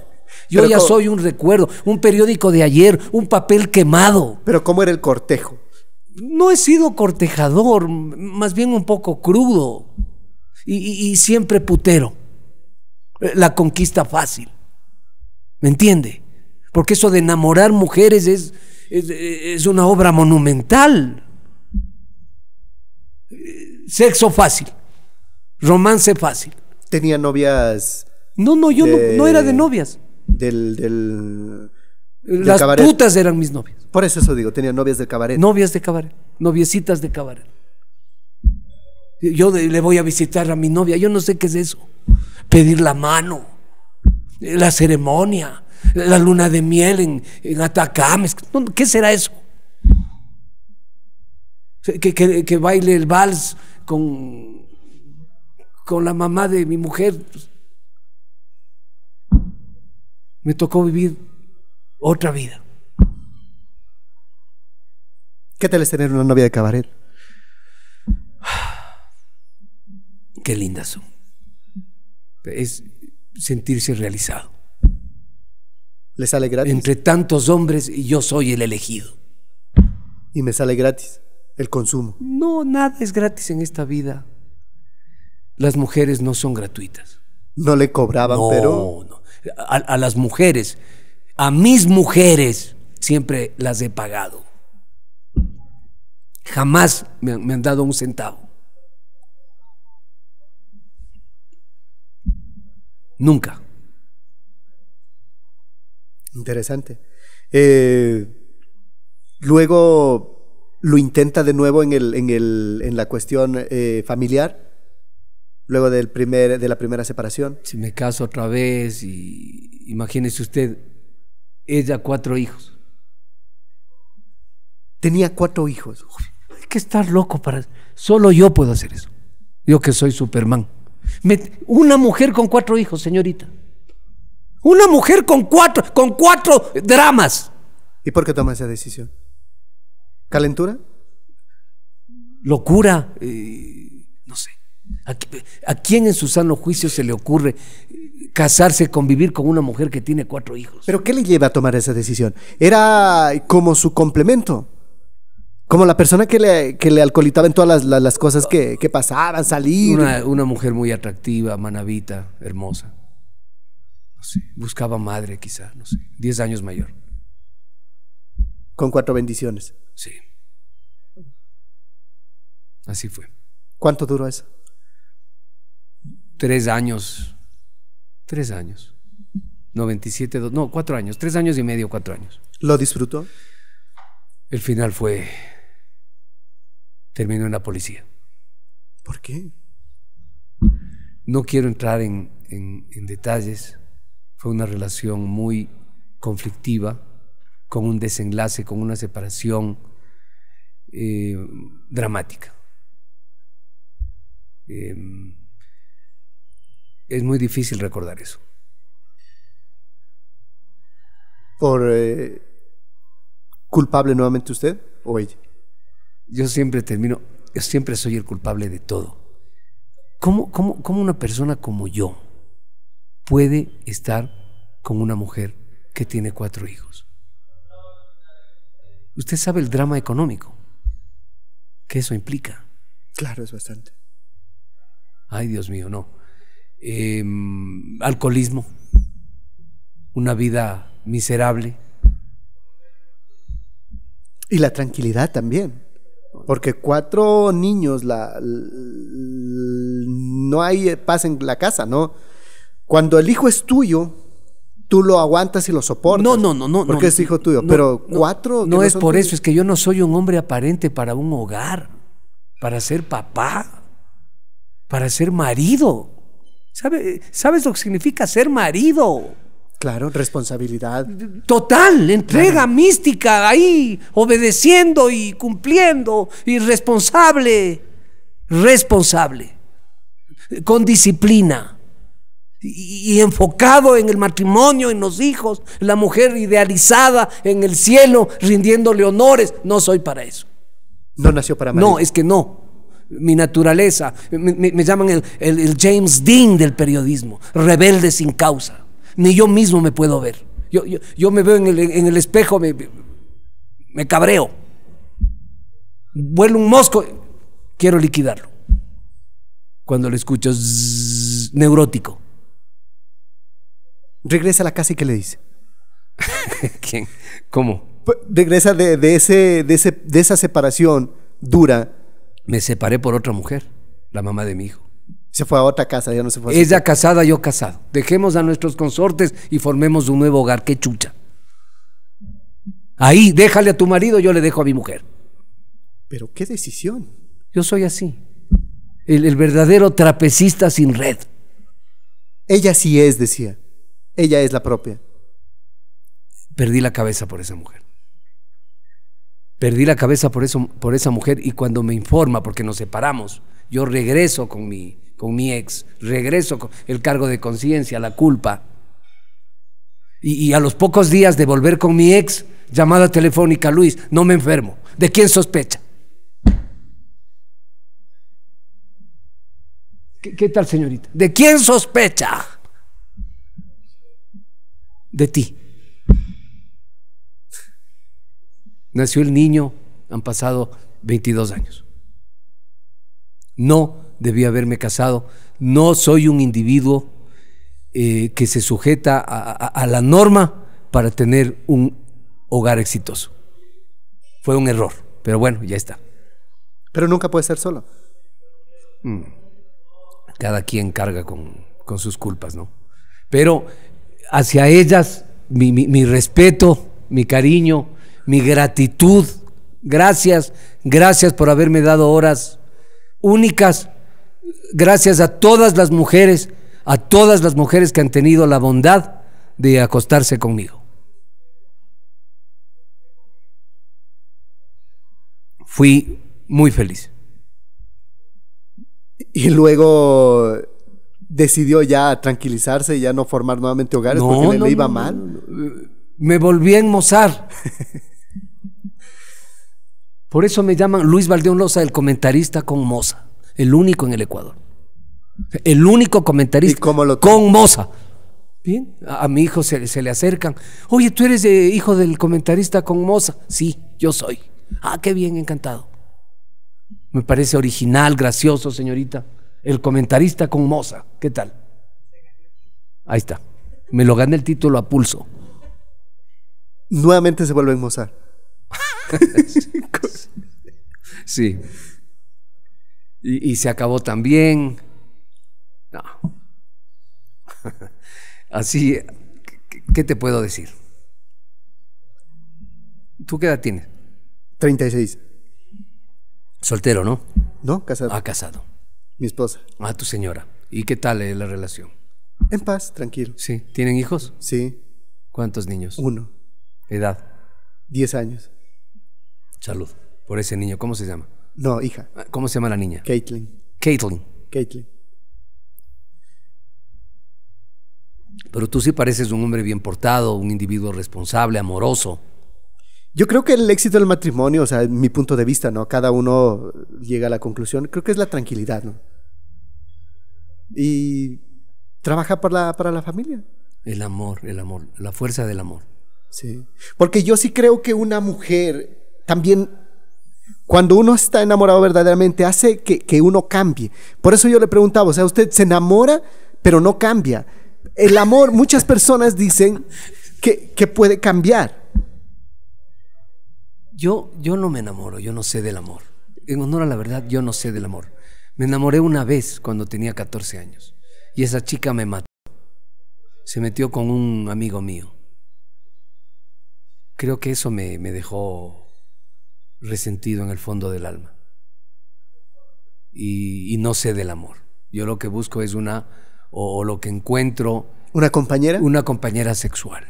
Yo ya soy un recuerdo, un periódico de ayer, un papel quemado. Pero ¿cómo era el cortejo? No he sido cortejador, más bien un poco crudo y, siempre putero. Eh, la conquista fácil. ¿Me entiende? Porque eso de enamorar mujeres es, es, una obra monumental. Eh, sexo fácil, romance fácil. ¿Tenía novias? No, no, yo no, era de novias. Del, del, Las putas eran mis novias. Por eso eso digo, tenía novias de cabaret. Novias de cabaret, noviecitas de cabaret. Yo le voy a visitar a mi novia, yo no sé qué es eso. Pedir la mano, la ceremonia, la luna de miel en, en ¿Qué será eso? Que, baile el vals con, con la mamá de mi mujer. Me tocó vivir otra vida. ¿Qué tal es tener una novia de cabaret? qué lindas son. Es sentirse realizado. ¿Le sale gratis? Entre tantos hombres, yo soy el elegido. ¿Y me sale gratis el consumo? No, nada es gratis en esta vida. Las mujeres no son gratuitas. No le cobraban, pero. A, las mujeres, a mis mujeres, siempre las he pagado. Jamás me han dado un centavo. Nunca. Interesante. Eh, luego lo intenta de nuevo en, el, en, la cuestión eh, familiar, luego del primer, de la primera separación. Si me caso otra vez, y imagínese usted, ella cuatro hijos. Tenía cuatro hijos. hay que estar loco para... Solo yo puedo hacer eso. Yo que soy Superman una mujer con cuatro hijos, señorita. Una mujer con cuatro, con cuatro dramas. ¿Y por qué toma esa decisión? ¿Calentura? Locura. Eh, no sé. ¿A, ¿A, quién en su sano juicio se le ocurre casarse, convivir con una mujer que tiene cuatro hijos? ¿Pero qué le lleva a tomar esa decisión? Era como su complemento. Como la persona que le, alcoholitaba en todas las, cosas que, pasaban, salir. Una, mujer muy atractiva, manavita, hermosa. buscaba madre quizá, no sé. Diez años mayor. Con cuatro bendiciones. Sí. Así fue. ¿Cuánto duró eso? Tres años. Tres años. 97, no, cuatro años. Tres años y medio, cuatro años. ¿Lo disfrutó? El final fue terminó en la policía. ¿Por qué? No quiero entrar en, detalles. Fue una relación muy conflictiva, con un desenlace, con una separación eh, dramática. Em, es muy difícil recordar eso. ¿Por eh, culpable nuevamente usted o ella? yo siempre termino, yo siempre soy el culpable de todo. ¿Cómo, una persona como yo puede estar con una mujer que tiene cuatro hijos? Usted sabe el drama económico que eso implica. Claro, es bastante. Ay, Dios mío, no. Em, alcoholismo, una vida miserable. Y la tranquilidad también. Porque cuatro niños no hay paz en la casa, ¿no? Cuando el hijo es tuyo, tú lo aguantas y lo soportas. No, no, no, no. Porque es hijo tuyo. pero cuatro. No, no es por eso, es que yo no soy un hombre aparente para un hogar, para ser papá, para ser marido. ¿Sabe, ¿Sabes lo que significa ser marido? Claro, responsabilidad. Total, entrega mística ahí, obedeciendo y cumpliendo, y responsable, responsable, con disciplina y, enfocado en el matrimonio, en los hijos, la mujer idealizada en el cielo, rindiéndole honores. No soy para eso. No nació para mí No, es que no mi naturaleza. Me, llaman el James Dean del periodismo, rebelde sin causa ni yo mismo me puedo ver. Yo, me veo en el, espejo, me, me cabreo. Vuelo un mosco, quiero liquidarlo. Cuando lo escucho, neurótico. Regresa a la casa y ¿qué le dice? ¿Quién? ¿Cómo? Pues, regresa de, de, ese, de esa separación dura. Me separé por otra mujer, la mamá de mi hijo. Se fue a otra casa, ya no se fue. Ella casada, yo casado. Dejemos a nuestros consortes y formemos un nuevo hogar. ¡Qué chucha! Ahí, déjale a tu marido, yo le dejo a mi mujer. Pero qué decisión. Yo soy así. El, verdadero trapecista sin red. Ella sí es, decía. Ella es la propia. Perdí la cabeza por esa mujer. Perdí la cabeza por, eso, por esa mujer y cuando me informa, porque nos separamos, yo regreso con mi, con mi ex, regreso con el cargo de conciencia, la culpa. Y, a los pocos días de volver con mi ex, llamada telefónica, Luis, no me enfermo. ¿De quién sospecha? ¿Qué, qué tal, señorita? ¿De quién sospecha? De ti. Nació el niño, han pasado 22 años. No debí haberme casado. No soy un individuo eh, que se sujeta a, la norma para tener un hogar exitoso. Fue un error, pero bueno, ya está. Pero nunca puede ser solo. Mm. Cada quien carga con, sus culpas, ¿no? Pero hacia ellas, mi respeto, mi cariño, mi gratitud. Gracias, gracias por haberme dado horas únicas gracias a todas las mujeres, a todas las mujeres que han tenido la bondad de acostarse conmigo. Fui muy feliz. Y luego decidió ya tranquilizarse y ya no formar nuevamente hogares porque le, iba mal. Me volví a enmozar. Por eso me llaman Luis Valdeón Loza, el comentarista con moza el único en el Ecuador. El único comentarista con Moza. Bien, a, mi hijo se, le acercan. Oye, tú eres hijo del comentarista con Moza. Sí, yo soy. Ah, qué bien, encantado. Me parece original, gracioso, señorita. El comentarista con Moza. ¿Qué tal? Ahí está. Me lo gana el título a pulso. Nuevamente se vuelve en Moza. sí y, se acabó también. No. Así, ¿qué te puedo decir? ¿Tú qué edad tienes? 36. Soltero, ¿no? No, casado. Ah, casado. Mi esposa. Ah, tu señora. ¿Y qué tal es eh, la relación? En paz, tranquilo. Sí. ¿Tienen hijos? Sí. ¿Cuántos niños? Uno. ¿Edad? Diez años. Salud. Por ese niño, ¿cómo se llama? No, hija. ¿Cómo se llama la niña? Caitlin. Caitlin. Caitlin. Pero tú sí pareces un hombre bien portado, un individuo responsable, amoroso. Yo creo que el éxito del matrimonio, o sea, mi punto de vista, ¿no? Cada uno llega a la conclusión, creo que es la tranquilidad, ¿no? Y trabaja para para la familia. El amor, el amor, la fuerza del amor. Sí. Porque yo sí creo que una mujer también cuando uno está enamorado verdaderamente, hace que, uno cambie. Por eso yo le preguntaba, o sea, usted se enamora, pero no cambia. El amor, muchas personas dicen que, puede cambiar. Yo, yo no me enamoro, yo no sé del amor. En honor a la verdad, yo no sé del amor. Me enamoré una vez cuando tenía 14 años y esa chica me mató. Se metió con un amigo mío. Creo que eso me dejó resentido en el fondo del alma y, no sé del amor. Yo lo que busco es una, o, lo que encuentro... ¿Una compañera? Una compañera sexual.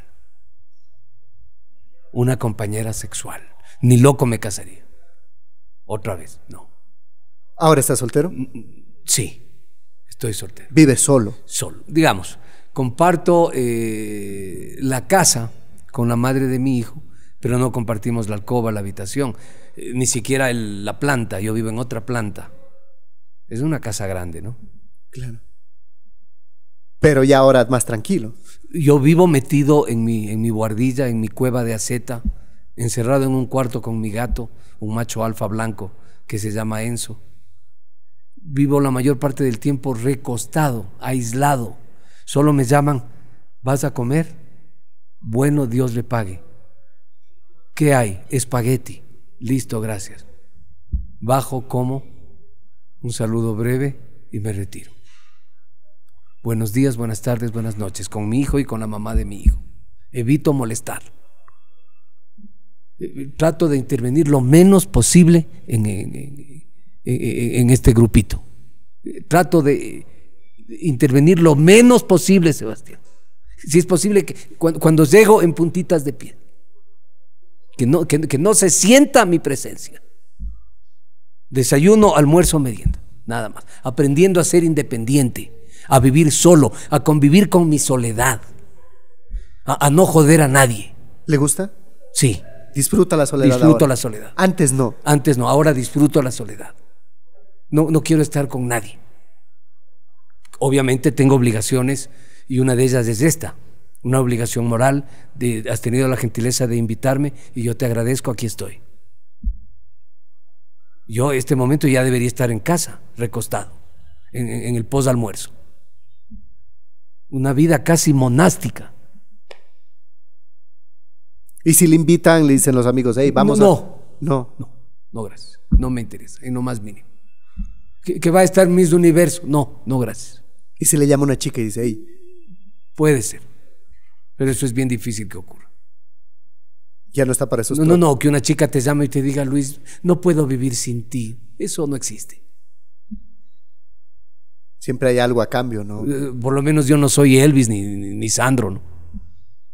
Una compañera sexual. Ni loco me casaría. Otra vez, no. ¿Ahora estás soltero? Mm, mm, sí, estoy soltero. Vive solo? Solo. Digamos, comparto eh, la casa con la madre de mi hijo, pero no compartimos la alcoba, la habitación ni siquiera el, la planta, yo vivo en otra planta. Es una casa grande, ¿no? Claro. Pero ya ahora más tranquilo. Yo vivo metido en mi, en mi guardilla, en mi cueva de aceta, encerrado en un cuarto con mi gato, un macho alfa blanco que se llama Enzo. Vivo la mayor parte del tiempo recostado, aislado. Solo me llaman, ¿vas a comer? Bueno, Dios le pague. ¿Qué hay? Espagueti. Listo, gracias. Bajo como un saludo breve y me retiro. Buenos días, buenas tardes, buenas noches, con mi hijo y con la mamá de mi hijo. Evito molestar. Eh, trato de intervenir lo menos posible en, en, este grupito. Eh, trato de intervenir lo menos posible, Sebastián. Si es posible que cuando llego en puntitas de pie que no, se sienta mi presencia. Desayuno, almuerzo, merienda, nada más. Aprendiendo a ser independiente, a vivir solo, a convivir con mi soledad, a, no joder a nadie. ¿Le gusta? Sí. Disfruta la soledad. Disfruto la soledad. Antes no. Antes no, ahora disfruto la soledad. No, no quiero estar con nadie. Obviamente tengo obligaciones y una de ellas es esta, una obligación moral, de, has tenido la gentileza de invitarme y yo te agradezco, aquí estoy. Yo este momento ya debería estar en casa, recostado, en, el pos almuerzo. Una vida casi monástica. Y si le invitan, le dicen los amigos, hey, vamos no, No, no, no, gracias. No me interesa, y no más mínimo. Que, va a estar mis universo. No, no, gracias. Y si le llama una chica y dice, hey. Puede ser. Pero eso es bien difícil que ocurra. Ya no está para eso. No, no, no, que una chica te llame y te diga, Luis, no puedo vivir sin ti. Eso no existe. Siempre hay algo a cambio, ¿no? Eh, por lo menos yo no soy Elvis ni, ni, Sandro, ¿no?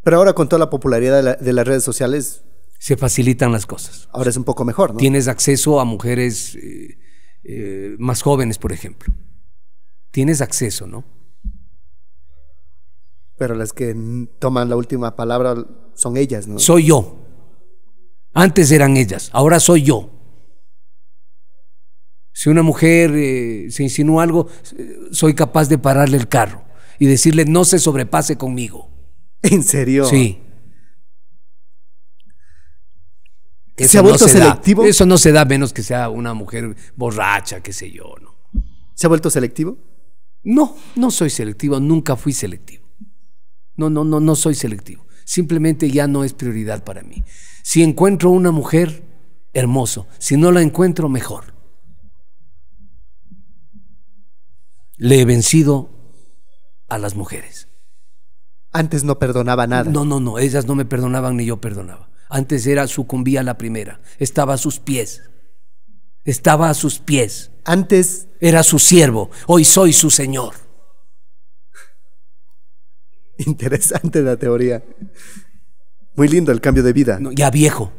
Pero ahora con toda la popularidad de, las redes sociales... Se facilitan las cosas. Ahora es un poco mejor, ¿no? Tienes acceso a mujeres eh, eh, más jóvenes, por ejemplo. Tienes acceso, ¿no? Pero las que toman la última palabra son ellas, ¿no? Soy yo. Antes eran ellas, ahora soy yo. Si una mujer eh, se insinúa algo, eh, soy capaz de pararle el carro y decirle no se sobrepase conmigo. ¿En serio? Sí. ¿Se ha vuelto selectivo? Eso no se da menos que sea una mujer borracha, qué sé yo, ¿no? ¿Se ha vuelto selectivo? No, no soy selectivo, nunca fui selectivo. No, no, no, no soy selectivo. Simplemente ya no es prioridad para mí. Si encuentro una mujer, hermoso. Si no la encuentro, mejor. Le he vencido a las mujeres. Antes no perdonaba nada. No, no, no, ellas no me perdonaban ni yo perdonaba. Antes era sucumbía la primera, estaba a sus pies. Estaba a sus pies. Antes era su siervo, hoy soy su señor. Interesante la teoría. Muy lindo el cambio de vida. ya viejo.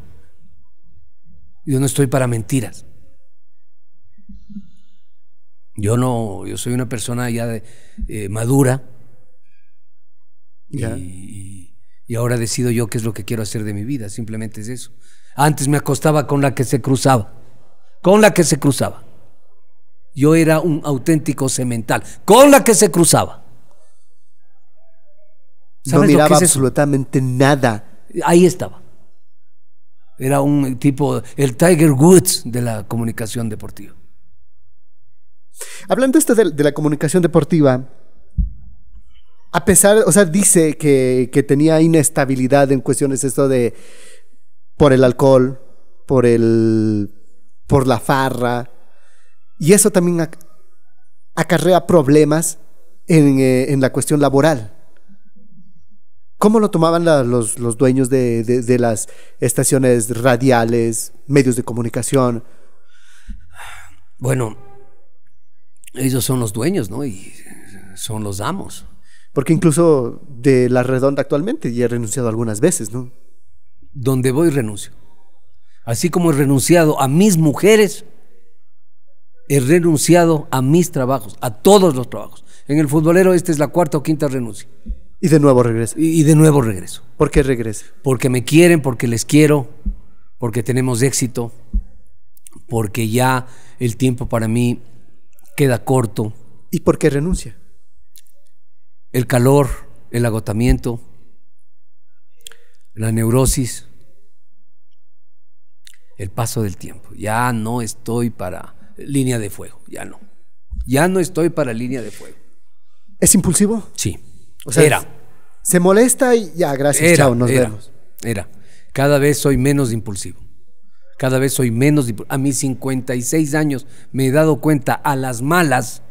Yo no estoy para mentiras. Yo no, yo soy una persona ya de, eh, madura. Y, y, ahora decido yo qué es lo que quiero hacer de mi vida. Simplemente es eso. Antes me acostaba con la que se cruzaba. Con la que se cruzaba. Yo era un auténtico semental. Con la que se cruzaba no miraba absolutamente nada. Ahí estaba. Era un tipo, el Tiger Woods de la comunicación deportiva. Hablando esto de, la comunicación deportiva, a pesar, o sea, dice que, tenía inestabilidad en cuestiones esto de por el alcohol, por el por la farra. Y eso también acarrea problemas eh, en la cuestión laboral. ¿Cómo lo tomaban los, dueños de, las estaciones radiales, medios de comunicación? Bueno, ellos son los dueños, ¿no? Y son los amos. Porque incluso de La Redonda actualmente ya he renunciado algunas veces, ¿no? Donde voy renuncio. Así como he renunciado a mis mujeres, he renunciado a mis trabajos, a todos los trabajos. En el futbolero esta es la cuarta o quinta renuncia. Y de nuevo regreso. Y, de nuevo regreso. ¿Por qué regreso? Porque me quieren, porque les quiero, porque tenemos éxito, porque ya el tiempo para mí queda corto. ¿Y por qué renuncia? El calor, el agotamiento, la neurosis, el paso del tiempo. Ya no estoy para línea de fuego, ya no. Ya no estoy para línea de fuego. ¿Es impulsivo? Sí era. Se molesta y ya, gracias, chao, nos vemos. Era. Cada vez soy menos impulsivo. Cada vez soy menos impulsivo. A mis 56 años me he dado cuenta a las malas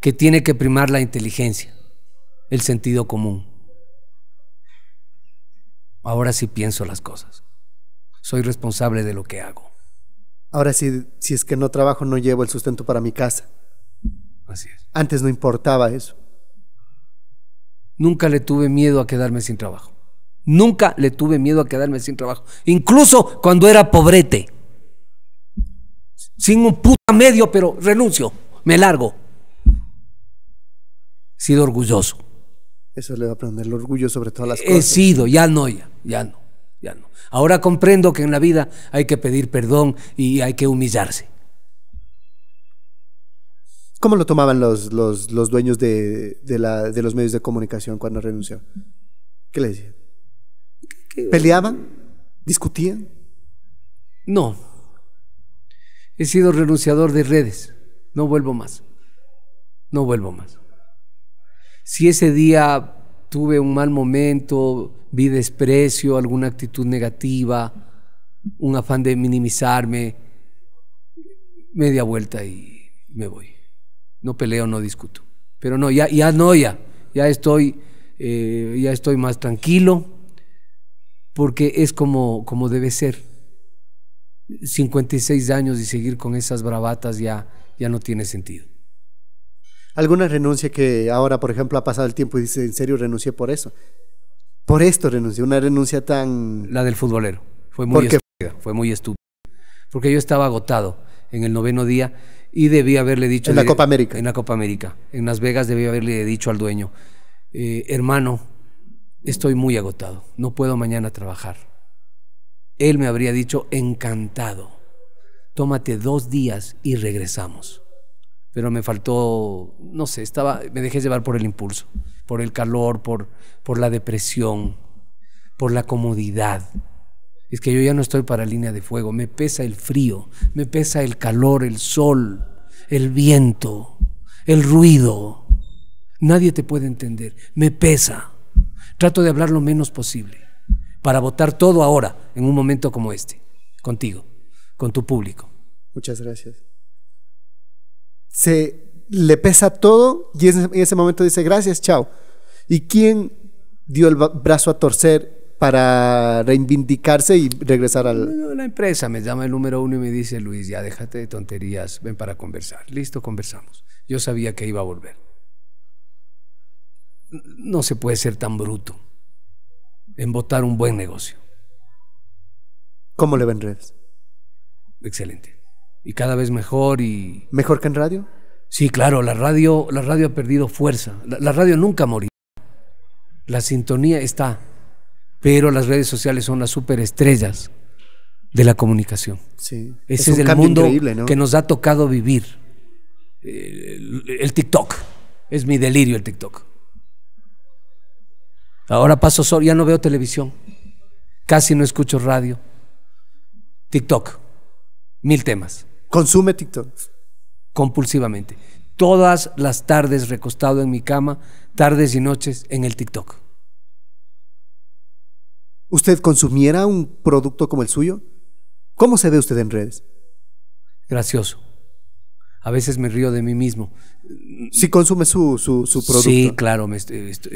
que tiene que primar la inteligencia, el sentido común. Ahora sí pienso las cosas. Soy responsable de lo que hago. Ahora sí, si es que no trabajo, no llevo el sustento para mi casa. Así es. Antes no importaba eso nunca le tuve miedo a quedarme sin trabajo. Nunca le tuve miedo a quedarme sin trabajo. Incluso cuando era pobrete. Sin un puta medio, pero renuncio, me largo. He sido orgulloso. Eso le va a aprender el orgullo sobre todas las cosas. He sido, ya no, ya, ya no, ya no. Ahora comprendo que en la vida hay que pedir perdón y hay que humillarse. ¿Cómo lo tomaban los, dueños de, de, los medios de comunicación cuando renunció? ¿Qué le decían? ¿Peleaban? ¿Discutían? No. He sido renunciador de redes. No vuelvo más. No vuelvo más. Si ese día tuve un mal momento, vi desprecio, alguna actitud negativa, un afán de minimizarme, media vuelta y me voy no peleo, no discuto. Pero no, ya, ya no, ya, ya estoy, eh, ya estoy más tranquilo, porque es como, como debe ser. 56 años y seguir con esas bravatas ya, ya no tiene sentido. ¿Alguna renuncia que ahora, por ejemplo, ha pasado el tiempo y dice, en serio, renuncié por eso? Por esto renuncié, una renuncia tan... La del futbolero. Fue muy estúpida, fue muy estúpida. Porque yo estaba agotado en el noveno día y debía haberle dicho... En la Copa América. En la Copa América. En Las Vegas debí haberle dicho al dueño, eh, hermano, estoy muy agotado, no puedo mañana trabajar. Él me habría dicho, encantado, tómate dos días y regresamos. Pero me faltó, no sé, estaba, me dejé llevar por el impulso, por el calor, por, por la depresión, por la comodidad. Es que yo ya no estoy para línea de fuego, me pesa el frío, me pesa el calor, el sol, el viento, el ruido. Nadie te puede entender, me pesa. Trato de hablar lo menos posible para votar todo ahora, en un momento como este, contigo, con tu público. Muchas gracias. Se le pesa todo y en ese momento dice gracias, chao. ¿Y quién dio el brazo a torcer para reivindicarse y regresar al... La empresa me llama el número uno y me dice, Luis, ya déjate de tonterías, ven para conversar. Listo, conversamos. Yo sabía que iba a volver. No se puede ser tan bruto en votar un buen negocio. ¿Cómo le ven redes? Excelente. Y cada vez mejor y... ¿Mejor que en radio? Sí, claro, la radio, la radio ha perdido fuerza. la, radio nunca morido. La sintonía está pero las redes sociales son las superestrellas de la comunicación. Ese es, el mundo que nos ha tocado vivir. El, eh, el, TikTok. Es mi delirio el TikTok. Ahora paso solo, ya no veo televisión. Casi no escucho radio. TikTok. Mil temas. ¿Consume TikTok? Compulsivamente. Todas las tardes recostado en mi cama, tardes y noches en el TikTok usted consumiera un producto como el suyo? ¿Cómo se ve usted en redes? Gracioso. A veces me río de mí mismo. ¿Si consume su, producto? Sí, claro.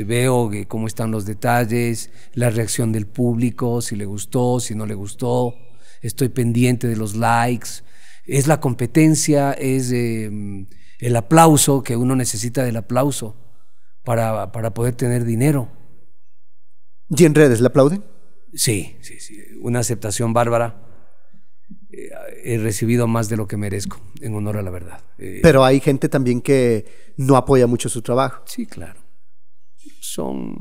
veo cómo están los detalles, la reacción del público, si le gustó, si no le gustó. Estoy pendiente de los likes. Es la competencia, es em, el aplauso, que uno necesita del aplauso para, para poder tener dinero. ¿Y en redes le aplauden? Sí, sí, sí. Una aceptación bárbara. Eh, he recibido más de lo que merezco, en honor a la verdad. Eh, Pero hay gente también que no apoya mucho su trabajo. Sí, claro. Son,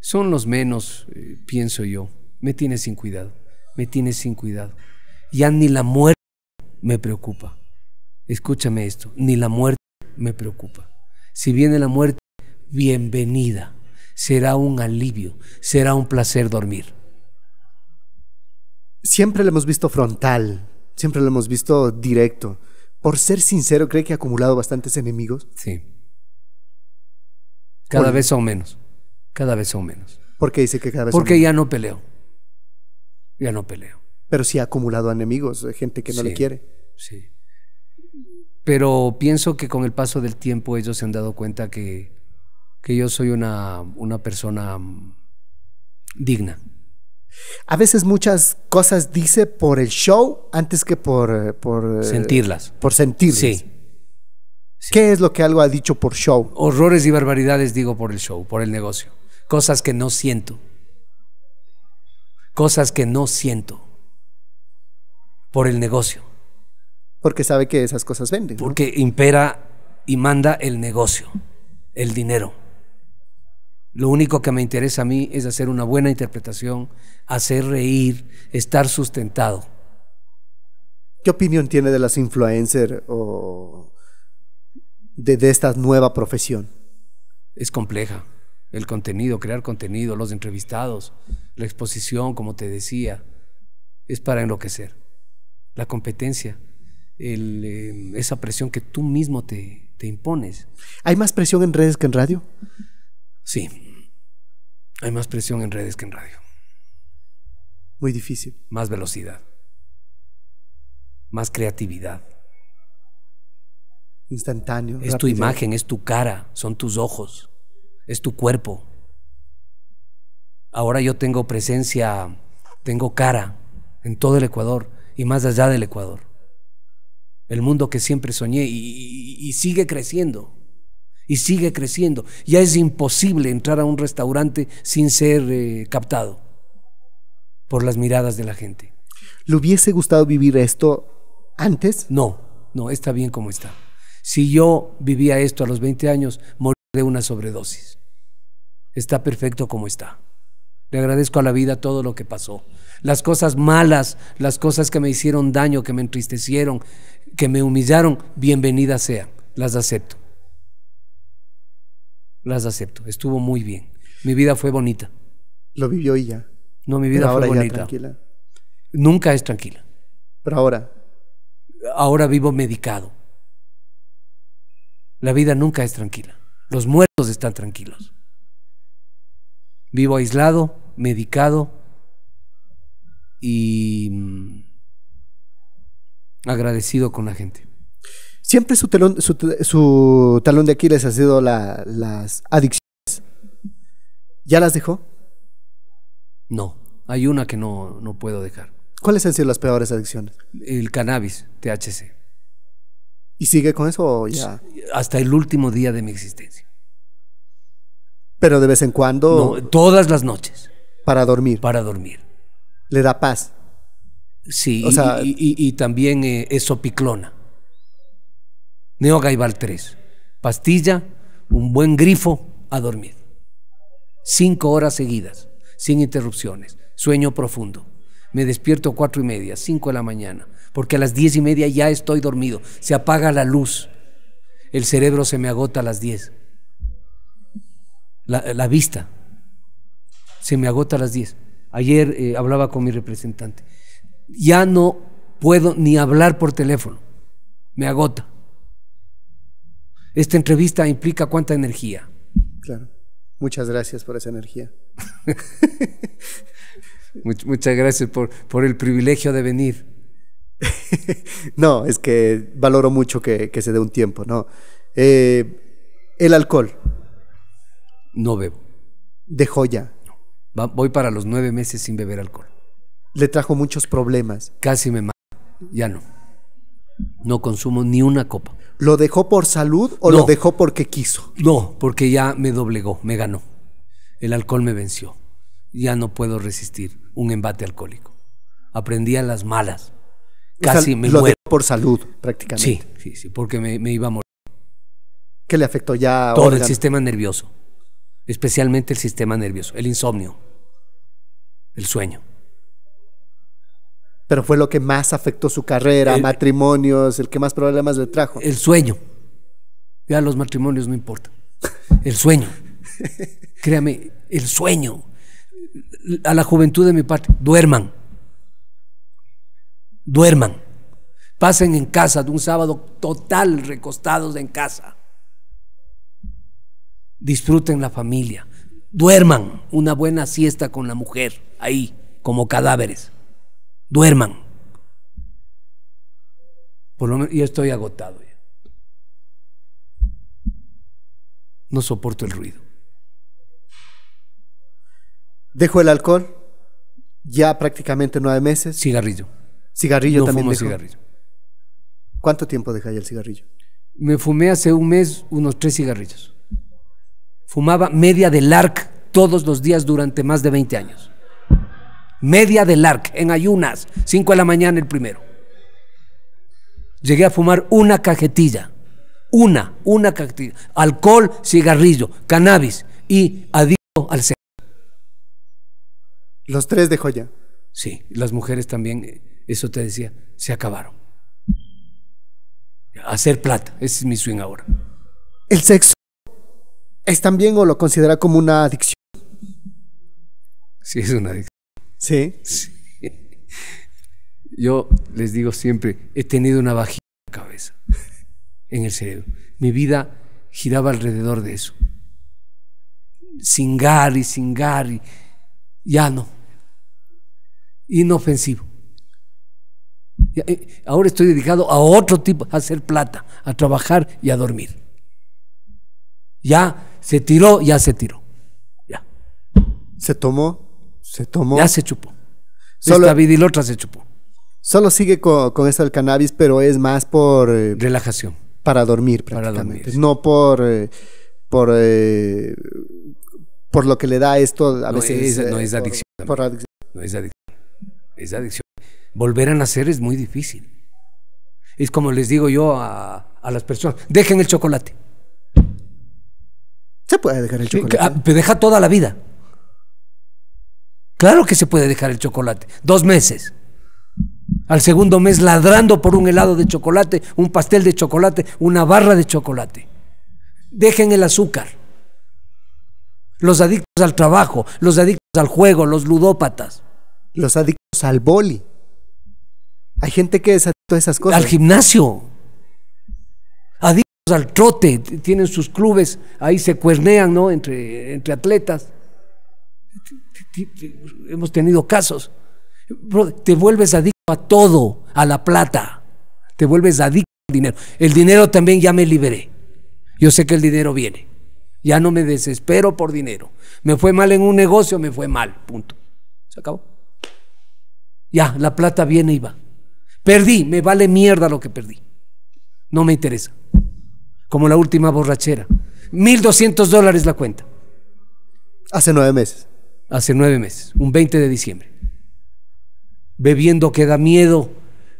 son los menos, eh, pienso yo. Me tiene sin cuidado. Me tiene sin cuidado. Ya ni la muerte me preocupa. Escúchame esto. Ni la muerte me preocupa. Si viene la muerte, bienvenida. Será un alivio. Será un placer dormir siempre lo hemos visto frontal, siempre lo hemos visto directo. Por ser sincero, ¿cree que ha acumulado bastantes enemigos? Sí. Cada vez son menos. Cada vez son menos. ¿Por qué dice que cada vez Porque ya no peleo. Ya no peleo. Pero sí ha acumulado enemigos, eh, gente que no le quiere. Sí. Pero pienso que con el paso del tiempo ellos se han dado cuenta que, yo soy una persona mm, digna a veces muchas cosas dice por el show antes que por... Eh, eh, sentirlas. Por Sí. ¿Qué es lo que algo ha dicho por show? Horrores y barbaridades digo por el show, por el negocio. Cosas que no siento. Cosas que no siento. Por el negocio. Porque sabe que esas cosas venden. Porque impera y manda el negocio, el dinero. Lo único que me interesa a mí es hacer una buena interpretación, hacer reír, estar sustentado. ¿Qué opinión tiene de las influencers o de, esta nueva profesión? Es compleja. El contenido, crear contenido, los entrevistados, la exposición, como te decía, es para enloquecer. La competencia, em, esa presión que tú mismo te, te impones. ¿Hay más presión en redes que en radio? Sí, hay más presión en redes que en radio. Muy difícil. Más velocidad. Más creatividad. Instantáneo. Es tu imagen, es tu cara, son tus ojos, es tu cuerpo. Ahora yo tengo presencia, tengo cara en todo el Ecuador y más allá del Ecuador. El mundo que siempre soñé y sigue creciendo y sigue creciendo. Ya es imposible entrar a un restaurante sin ser eh, captado por las miradas de la gente. ¿Le hubiese gustado vivir esto antes? No, no, está bien como está. Si yo vivía esto a los 20 años, moriría de una sobredosis. Está perfecto como está. Le agradezco a la vida todo lo que pasó. Las cosas malas, las cosas que me hicieron daño, que me entristecieron, que me humillaron, bienvenidas sea, Las acepto las acepto. Estuvo muy bien. Mi vida fue bonita. Lo vivió ella. No, mi vida ahora fue bonita. tranquila. Nunca es tranquila. Pero ahora. Ahora vivo medicado. La vida nunca es tranquila. Los muertos están tranquilos. Vivo aislado, medicado y mm, agradecido con la gente. Siempre su, talón de Aquiles ha sido las adicciones. ¿Ya las dejó? No, hay una que no, puedo dejar. ¿Cuáles han sido las peores adicciones? El cannabis, THC. ¿Y sigue con eso ya? Hasta el último día de mi existencia. Pero de vez en cuando. No, todas las noches. Para dormir. Para dormir. Le da paz. Sí, y, y, también eh, es opiclona. Neo-Gaibal 3. Pastilla, un buen grifo, a dormir. Cinco horas seguidas, sin interrupciones, sueño profundo. Me despierto a cuatro y media, cinco de la mañana, porque a las diez y media ya estoy dormido. Se apaga la luz. El cerebro se me agota a las diez. La, vista se me agota a las diez. Ayer eh, hablaba con mi representante. Ya no puedo ni hablar por teléfono. Me agota. Esta entrevista implica cuánta energía. Claro. Muchas gracias por esa energía. muchas gracias por, el privilegio de venir. no, es que valoro mucho que, se dé un tiempo, ¿no? Eh, el alcohol. No bebo. De joya. voy para los nueve meses sin beber alcohol. Le trajo muchos problemas. Casi me mato. Ya no. No consumo ni una copa. ¿Lo dejó por salud o lo dejó porque quiso? No, porque ya me doblegó, me ganó. El alcohol me venció. Ya no puedo resistir un embate alcohólico. Aprendí a las malas. Casi me lo muero. Dejó por salud, prácticamente. Sí, sí, sí, porque me, iba a morir. ¿Qué le afectó ya? Todo el sistema nervioso, especialmente el sistema nervioso, el insomnio, el sueño pero fue lo que más afectó su carrera, matrimonios, el que más problemas le trajo. El sueño. Ya los matrimonios no importan. El sueño. Créame, el sueño. A la juventud de mi parte, duerman. Duerman. Pasen en casa de un sábado total recostados en casa. Disfruten la familia. Duerman una buena siesta con la mujer, ahí, como cadáveres duerman. Por lo menos, yo estoy agotado. Ya. No soporto el ruido. Dejo el alcohol ya prácticamente nueve meses. Cigarrillo. Cigarrillo también. Fumo cigarrillo. ¿Cuánto tiempo deja el cigarrillo? Me fumé hace un mes unos tres cigarrillos. Fumaba media del ARC todos los días durante más de 20 años media del ARC, en ayunas, 5 de la mañana el primero. Llegué a fumar una cajetilla, una, una cajetilla, alcohol, cigarrillo, cannabis y adicto al sexo. Los tres de joya. Sí, las mujeres también, eh, eso te decía, se acabaron. Hacer plata, ese es mi sueño ahora. ¿El sexo es también o lo considera como una adicción? Sí, es una adicción. ¿Sí? Yo les digo siempre, he tenido una bajita en la cabeza, en el cerebro. Mi vida giraba alrededor de eso. sin y ya no. Inofensivo. Eh, ahora estoy dedicado a otro tipo, a hacer plata, a trabajar y a dormir. Ya se tiró, ya se tiró. Ya. ¿Se tomó? Se tomó. Ya se chupó. Solo, y la otra se chupó. Solo sigue con, con eso del cannabis, pero es más por. Eh, Relajación. Para dormir, prácticamente. No por. Eh, por. Eh, por lo que le da esto a veces. Es, no es adicción. No es adicción. Es adicción. Volver a nacer es muy difícil. Es como les digo yo a, a las personas: dejen el chocolate. Se puede dejar el chocolate. Ah, deja toda la vida. Claro que se puede dejar el chocolate. Dos meses. Al segundo mes ladrando por un helado de chocolate, un pastel de chocolate, una barra de chocolate. Dejen el azúcar. Los adictos al trabajo, los adictos al juego, los ludópatas. Los adictos al boli. Hay gente que es adicto a esas cosas. Al gimnasio. Adictos al trote. Tienen sus clubes, ahí se cuernean, ¿no? Entre, entre atletas. Hemos tenido casos. Te vuelves adicto a todo, a la plata. Te vuelves adicto al dinero. El dinero también ya me liberé. Yo sé que el dinero viene. Ya no me desespero por dinero. Me fue mal en un negocio, me fue mal. Punto. Se acabó. Ya, la plata viene y va. Perdí, me vale mierda lo que perdí. No me interesa. Como la última borrachera. 1.200 dólares la cuenta. Hace nueve meses hace nueve meses, un 20 de diciembre, bebiendo que da miedo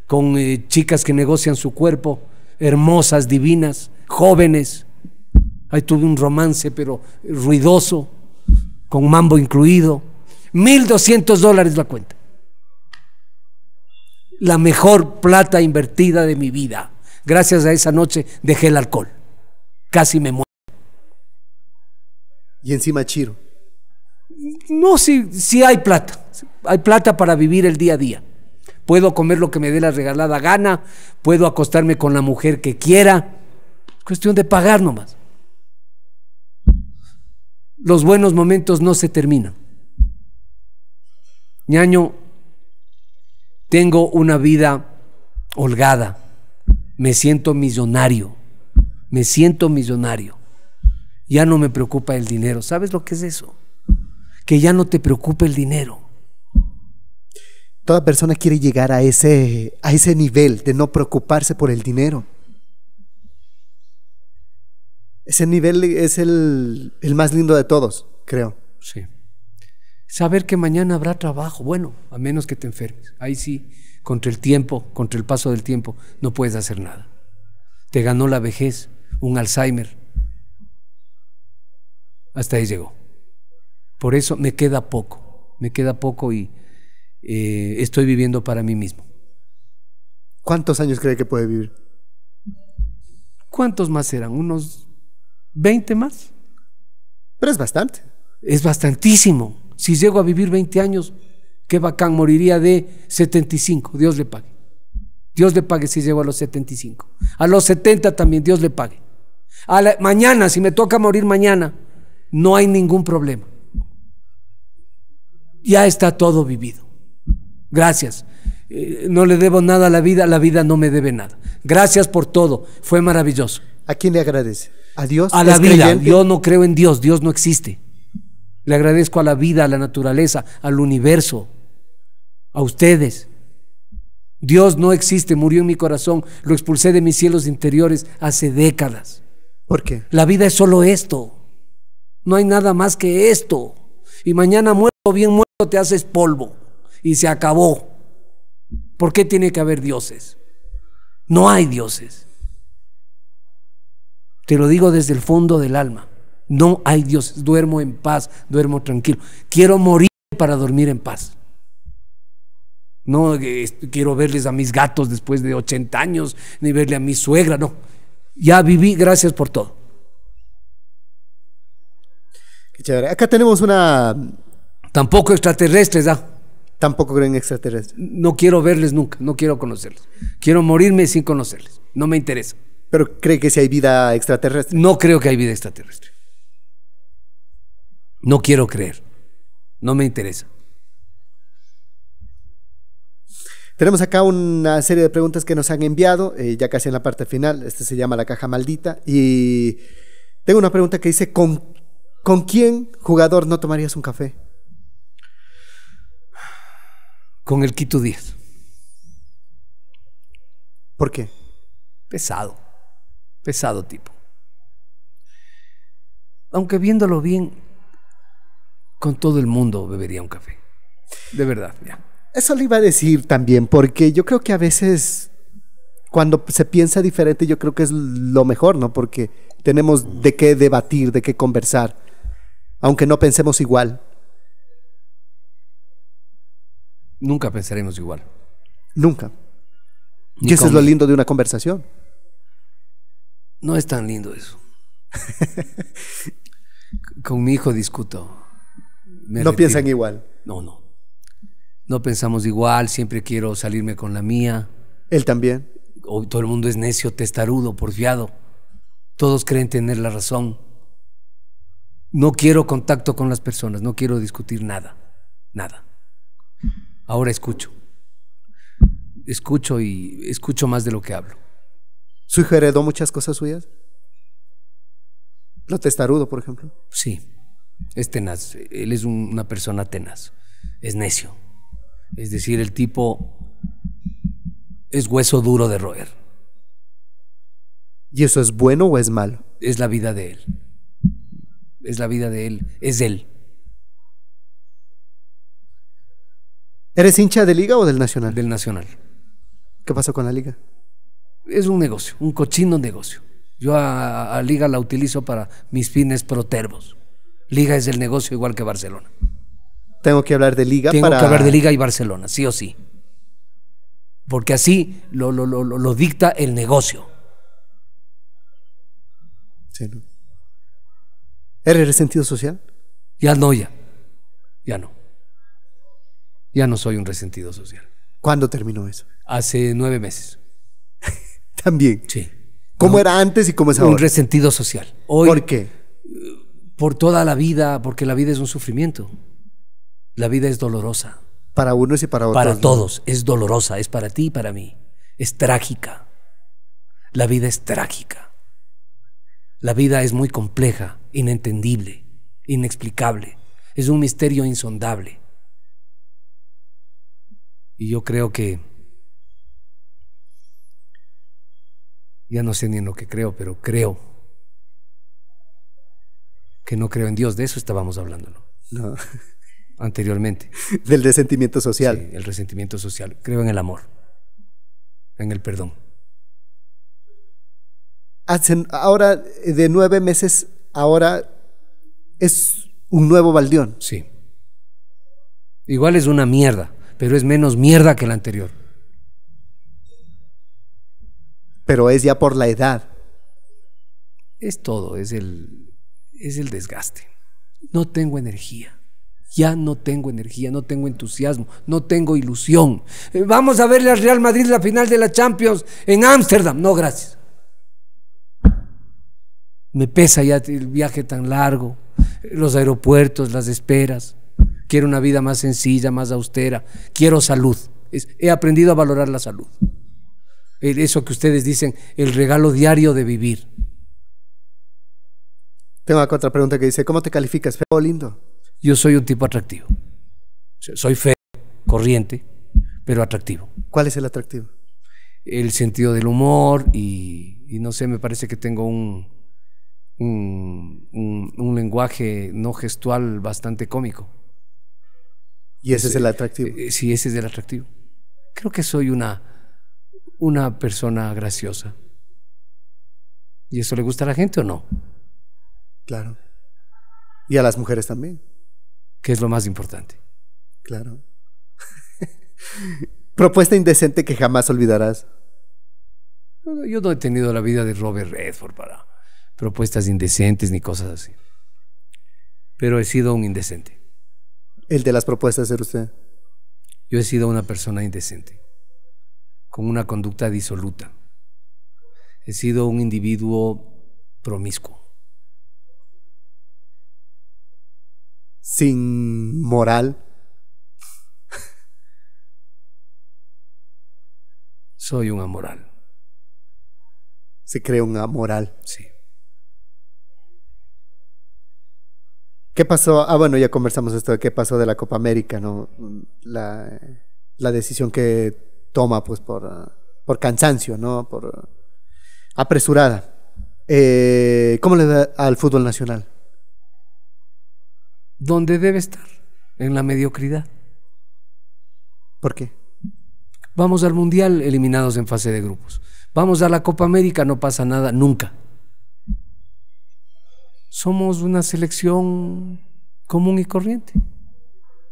con eh, chicas que negocian su cuerpo, hermosas, divinas, jóvenes. Ahí tuve un romance, pero eh, ruidoso, con mambo incluido. 1.200 dólares la cuenta. La mejor plata invertida de mi vida. Gracias a esa noche dejé el alcohol. Casi me muero. Y encima Chiro. No, si, si hay plata. Hay plata para vivir el día a día. Puedo comer lo que me dé la regalada gana, puedo acostarme con la mujer que quiera. Cuestión de pagar nomás. Los buenos momentos no se terminan. Ñaño, tengo una vida holgada. Me siento millonario. Me siento millonario. Ya no me preocupa el dinero. ¿Sabes lo que es eso? que ya no te preocupe el dinero. Toda persona quiere llegar a ese, a ese nivel de no preocuparse por el dinero. Ese nivel es el, el más lindo de todos, creo. Sí. Saber que mañana habrá trabajo, bueno, a menos que te enfermes. Ahí sí, contra el tiempo, contra el paso del tiempo, no puedes hacer nada. Te ganó la vejez, un Alzheimer. Hasta ahí llegó. Por eso me queda poco, me queda poco y eh, estoy viviendo para mí mismo. ¿Cuántos años cree que puede vivir? ¿Cuántos más serán? ¿Unos 20 más? Pero es bastante. Es bastantísimo. Si llego a vivir 20 años, qué bacán, moriría de 75. Dios le pague. Dios le pague si llego a los 75. A los 70 también, Dios le pague. mañana, si me toca morir mañana, no hay ningún problema ya está todo vivido. Gracias. Eh, no le debo nada a la vida, la vida no me debe nada. Gracias por todo, fue maravilloso. ¿A quién le agradece? ¿A Dios? A la vida. Yo no creo en Dios, Dios no existe. Le agradezco a la vida, a la naturaleza, al universo, a ustedes. Dios no existe, murió en mi corazón, lo expulsé de mis cielos interiores hace décadas. ¿Por qué? La vida es solo esto. No hay nada más que esto. Y mañana muerto, bien muerto, te haces polvo. Y se acabó. ¿Por qué tiene que haber dioses? No hay dioses. Te lo digo desde el fondo del alma. No hay dioses. Duermo en paz, duermo tranquilo. Quiero morir para dormir en paz. No quiero verles a mis gatos después de 80 años, ni verle a mi suegra, no. Ya viví, gracias por todo. Acá tenemos una. Tampoco extraterrestres, ¿ah? Tampoco creen extraterrestres. No quiero verles nunca, no quiero conocerlos. Quiero morirme sin conocerles. No me interesa. ¿Pero cree que si hay vida extraterrestre? No creo que hay vida extraterrestre. No quiero creer. No me interesa. Tenemos acá una serie de preguntas que nos han enviado, eh, ya casi en la parte final. Este se llama La Caja Maldita. Y tengo una pregunta que dice, ¿con ¿Con quién jugador no tomarías un café? Con el Quito Díaz. ¿Por qué? Pesado. Pesado tipo. Aunque viéndolo bien, con todo el mundo bebería un café. De verdad, ya. Eso le iba a decir también, porque yo creo que a veces cuando se piensa diferente, yo creo que es lo mejor, ¿no? Porque tenemos de qué debatir, de qué conversar aunque no pensemos igual. Nunca pensaremos igual. Nunca. y eso es lo lindo de una conversación. No es tan lindo eso. Con mi hijo discuto. no piensan igual. No, no. No pensamos igual, siempre quiero salirme con la mía. Él también. todo el mundo es necio, testarudo, porfiado. Todos creen tener la razón. No quiero contacto con las personas, no quiero discutir nada, nada. Ahora escucho. Escucho y escucho más de lo que hablo. ¿Su hijo heredó muchas cosas suyas? ¿Lo testarudo, por ejemplo? Sí, es tenaz. Él es una persona tenaz. Es necio. Es decir, el tipo es hueso duro de roer. ¿Y eso es bueno o es malo? Es la vida de él es la vida de él, es él. ¿Eres hincha de liga o del Nacional? Del Nacional. ¿Qué pasó con la liga? Es un negocio, un cochino negocio. Yo a, liga la utilizo para mis fines protervos. Liga es el negocio igual que Barcelona. Tengo que hablar de liga. Tengo que hablar de liga y Barcelona, sí o sí. Porque así lo, lo, lo dicta el negocio. Sí, ¿no? ¿Eres resentido social? Ya no, ya. Ya no. Ya no soy un resentido social. ¿Cuándo terminó eso? Hace nueve meses. También. Sí. ¿Cómo era antes y cómo es ahora? Un resentido social. ¿Por qué? Por toda la vida, porque la vida es un sufrimiento. La vida es dolorosa. Para unos y para otros. Para todos. Es dolorosa. Es para ti y para mí. Es trágica. La vida es trágica. La vida es muy compleja, inentendible, inexplicable. Es un misterio insondable. Y yo creo que... Ya no sé ni en lo que creo, pero creo que no creo en Dios. De eso estábamos hablando, ¿no? Anteriormente. Del resentimiento social. Sí, el resentimiento social. Creo en el amor, en el perdón ahora, de nueve meses, ahora es un nuevo baldeón. Sí. Igual es una mierda, pero es menos mierda que la anterior. Pero es ya por la edad. Es todo, es el, es el desgaste. No tengo energía. Ya no tengo energía, no tengo entusiasmo, no tengo ilusión. Eh, vamos a verle al Real Madrid la final de la Champions en Ámsterdam. No, gracias. Me pesa ya el viaje tan largo, los aeropuertos, las esperas. Quiero una vida más sencilla, más austera. Quiero salud. He aprendido a valorar la salud. Eso que ustedes dicen, el regalo diario de vivir. Tengo otra pregunta que dice, ¿cómo te calificas? ¿Feo o lindo? Yo soy un tipo atractivo. Soy feo, corriente, pero atractivo. ¿Cuál es el atractivo? El sentido del humor y, y no sé, me parece que tengo un, un, lenguaje no gestual bastante cómico. Y ese es, el atractivo. Eh, sí, ese es el atractivo. Creo que soy una, una persona graciosa. ¿Y eso le gusta a la gente o no? Claro. Y a las mujeres también. Que es lo más importante. Claro. Propuesta indecente que jamás olvidarás. Yo no he tenido la vida de Robert Redford para, propuestas indecentes ni cosas así. Pero he sido un indecente. ¿El de las propuestas era usted? Yo he sido una persona indecente, con una conducta disoluta. He sido un individuo promiscuo. Sin moral. Soy un amoral. Se cree un amoral. Sí. ¿Qué pasó? Ah, bueno, ya conversamos esto de qué pasó de la Copa América, ¿no? La, decisión que toma, pues, por, por cansancio, ¿no? Por apresurada. Eh, ¿Cómo le da al fútbol nacional? Donde debe estar, en la mediocridad. ¿Por qué? Vamos al Mundial eliminados en fase de grupos. Vamos a la Copa América, no pasa nada nunca somos una selección común y corriente.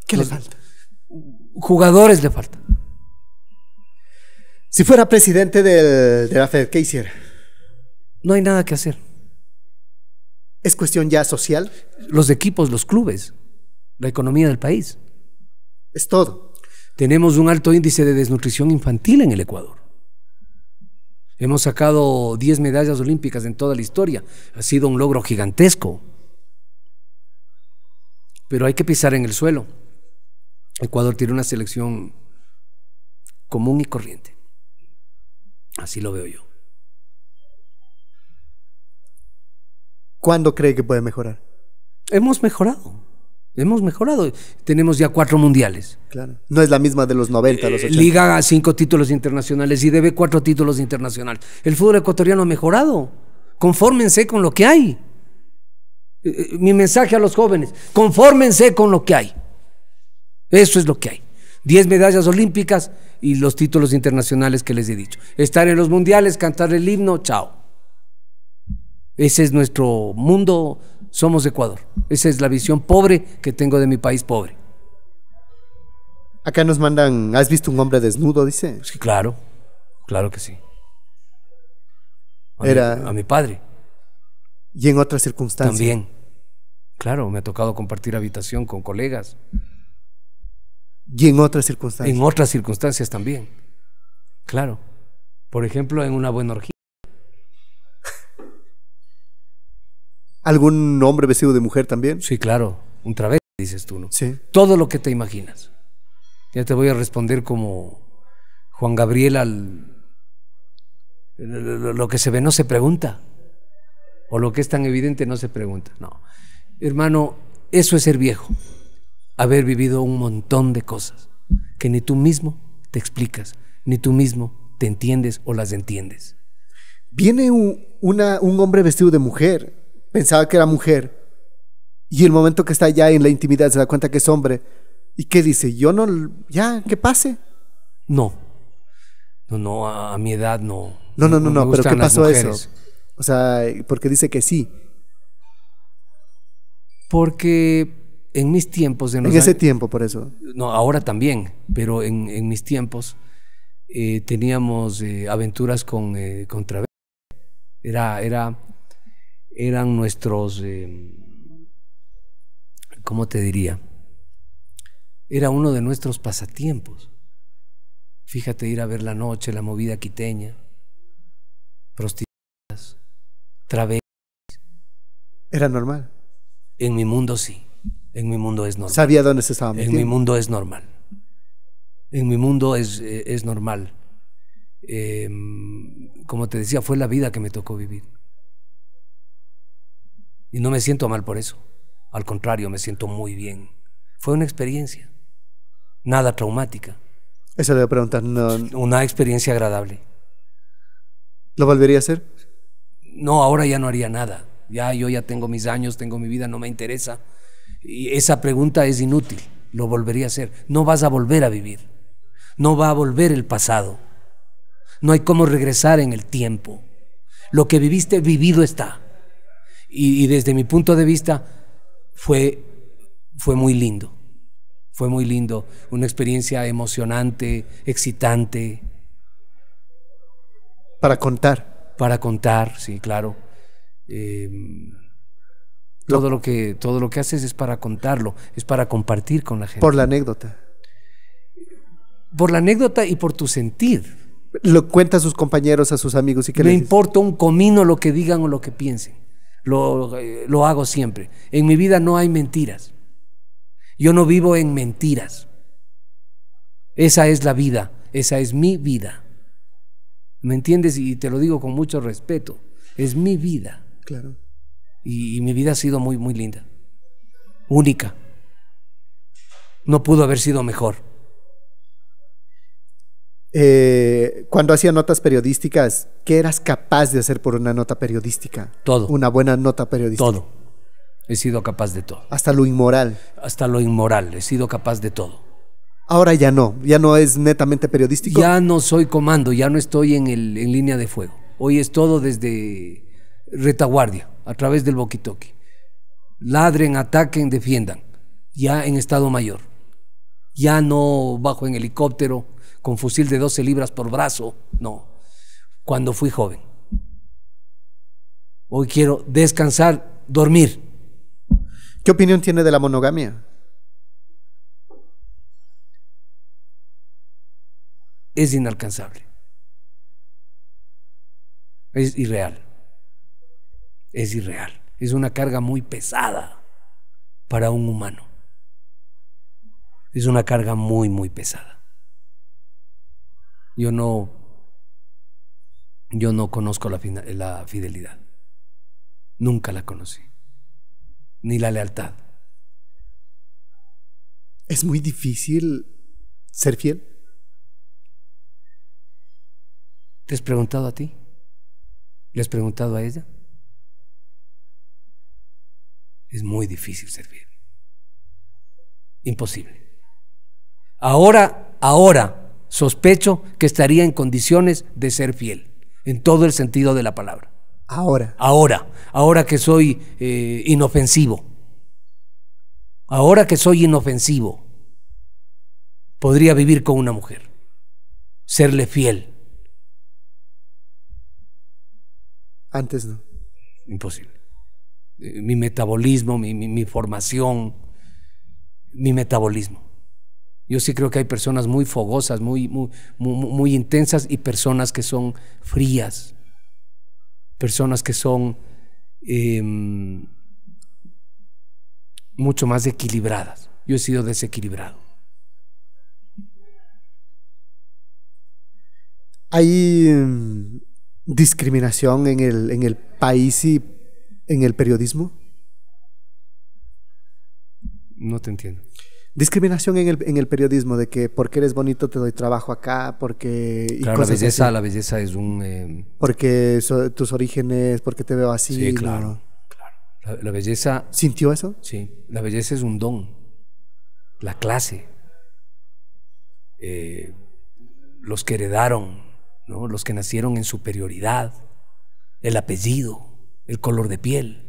¿Qué le falta? Jugadores le falta. Si fuera presidente de la Fed, ¿qué hiciera? No hay nada que hacer. ¿Es cuestión ya social? Los equipos, los clubes, la economía del país. Es todo. Tenemos un alto índice de desnutrición infantil en el Ecuador. Hemos sacado 10 medallas olímpicas en toda la historia. Ha sido un logro gigantesco. Pero hay que pisar en el suelo. Ecuador tiene una selección común y corriente. Así lo veo yo. ¿Cuándo cree que puede mejorar? Hemos mejorado. Hemos mejorado. Tenemos ya cuatro mundiales. No es la misma de los 90, los 80. Eh, Liga cinco títulos internacionales y debe cuatro títulos internacionales. El fútbol ecuatoriano ha mejorado. Confórmense con lo que hay. Eh, eh, mi mensaje a los jóvenes, confórmense con lo que hay. Eso es lo que hay. Diez medallas olímpicas y los títulos internacionales que les he dicho. Estar en los mundiales, cantar el himno, chao. Ese es nuestro mundo somos Ecuador. Esa es la visión pobre que tengo de mi país pobre. Acá nos mandan, ¿has visto un hombre desnudo? Dice. claro, claro que sí. Era. a mi padre. Y en otras circunstancias. También. Claro, me ha tocado compartir habitación con colegas. Y en otras circunstancias. En otras circunstancias también. Claro. Por ejemplo, en una buena orgía. ¿Algún hombre vestido de mujer también? Sí, claro. Un travesti, dices tú, ¿no? Sí. Todo lo que te imaginas. Ya te voy a responder como Juan Gabriel al. Lo que se ve no se pregunta. O lo que es tan evidente no se pregunta. No. Hermano, eso es ser viejo. Haber vivido un montón de cosas que ni tú mismo te explicas, ni tú mismo te entiendes o las entiendes. Viene un hombre vestido de mujer pensaba que era mujer. Y el momento que está ya en la intimidad se da cuenta que es hombre. ¿Y qué dice? Yo no, ya, que pase. No. No, no, a, mi edad no. No, no, no, no, pero ¿qué pasó eso? O sea, porque dice que sí. Porque en mis tiempos... En, ese tiempo, por eso. No, ahora también, pero en, mis tiempos eh, teníamos eh, aventuras con, eh, Era, era eran nuestros, como eh, ¿cómo te diría? Era uno de nuestros pasatiempos. Fíjate ir a ver la noche, la movida quiteña, prostitutas, traves. ¿Era normal? En mi mundo sí, en mi mundo es normal. ¿Sabía dónde se estaba En mi mundo es normal. En mi mundo es, es normal. Em, como te decía, fue la vida que me tocó vivir. Y no me siento mal por eso. Al contrario, me siento muy bien. Fue una experiencia. Nada traumática. esa le voy preguntar. Una experiencia agradable. ¿Lo volvería a hacer? No, ahora ya no haría nada. Ya yo ya tengo mis años, tengo mi vida, no me interesa. Y esa pregunta es inútil. Lo volvería a hacer. No vas a volver a vivir. No va a volver el pasado. No hay cómo regresar en el tiempo. Lo que viviste, vivido está y, desde mi punto de vista fue, fue muy lindo. Fue muy lindo, una experiencia emocionante, excitante. Para contar. Para contar, sí, claro. Em, todo lo que todo lo que haces es para contarlo, es para compartir con la gente. Por la anécdota. Por la anécdota y por tu sentir. Lo cuenta a sus compañeros, a sus amigos y que No importa un comino lo que digan o lo que piensen. Eh, lo, hago siempre. En mi vida no hay mentiras. Yo no vivo en mentiras. Esa es la vida, esa es mi vida. ¿Me entiendes? Y te lo digo con mucho respeto. Es mi vida. Claro. Y, y, mi vida ha sido muy, muy linda. Única. No pudo haber sido mejor. Eh, cuando hacía notas periodísticas, ¿qué eras capaz de hacer por una nota periodística? Todo. Una buena nota periodística. Todo. He sido capaz de todo. Hasta lo inmoral. Hasta lo inmoral. He sido capaz de todo. Ahora ya no. Ya no es netamente periodístico. Ya no soy comando. Ya no estoy en, en línea de fuego. Hoy es todo desde retaguardia, a través del boquitoque. Ladren, ataquen, defiendan. Ya en estado mayor. Ya no bajo en helicóptero con fusil de 12 libras por brazo, no, cuando fui joven. Hoy quiero descansar, dormir. ¿Qué opinión tiene de la monogamia? Es inalcanzable. Es irreal. Es irreal. Es una carga muy pesada para un humano. Es una carga muy, muy pesada. Yo no, yo no conozco la, la fidelidad. Nunca la conocí. Ni la lealtad. ¿Es muy difícil ser fiel? ¿Te has preguntado a ti? ¿Le has preguntado a ella? Es muy difícil ser fiel. Imposible. Ahora, ahora, sospecho que estaría en condiciones de ser fiel, en todo el sentido de la palabra. Ahora. Ahora, ahora que soy eh, inofensivo. Ahora que soy inofensivo, podría vivir con una mujer, serle fiel. Antes no. Imposible. Eh, mi metabolismo, mi formación, mi metabolismo. Yo sí creo que hay personas muy fogosas, muy, muy, intensas y personas que son frías, personas que son em, mucho más equilibradas. Yo he sido desequilibrado. Hay em, discriminación en el, en el país y en el periodismo? No te entiendo discriminación en el, periodismo, de que porque eres bonito te doy trabajo acá, porque... claro, la belleza, la belleza es un... Eh, porque tus orígenes, porque te veo así. Sí, claro, La, belleza... ¿Sintió eso? Sí, la belleza es un don, la clase, eh, los que heredaron, los que nacieron en superioridad, el apellido, el color de piel.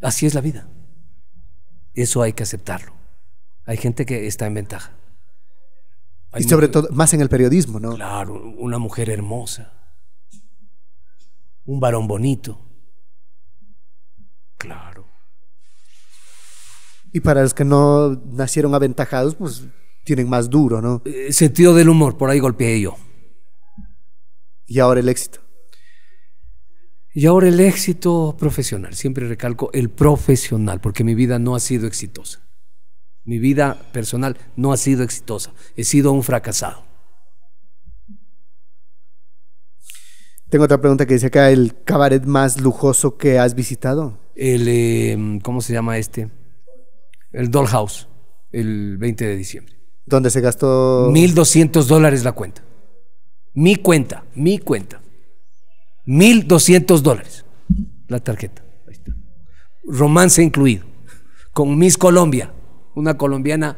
Así es la vida. Eso hay que aceptarlo. Hay gente que está en ventaja. y sobre todo, más en el periodismo, ¿no? Claro, una mujer hermosa. Un varón bonito. Claro. Y para los que no nacieron aventajados, pues tienen más duro, ¿no? Eh, sentido del humor, por ahí golpeé yo. Y ahora el éxito. Y ahora el éxito profesional. Siempre recalco el profesional, porque mi vida no ha sido exitosa. Mi vida personal no ha sido exitosa. He sido un fracasado. Tengo otra pregunta que dice acá, ¿el cabaret más lujoso que has visitado? El, em, ¿cómo se llama este? El Dollhouse, el 20 de diciembre. ¿Dónde se gastó? 1.200 dólares la cuenta. Mi cuenta, mi cuenta. 1.200 dólares la tarjeta. Romance incluido. Con Miss Colombia, una colombiana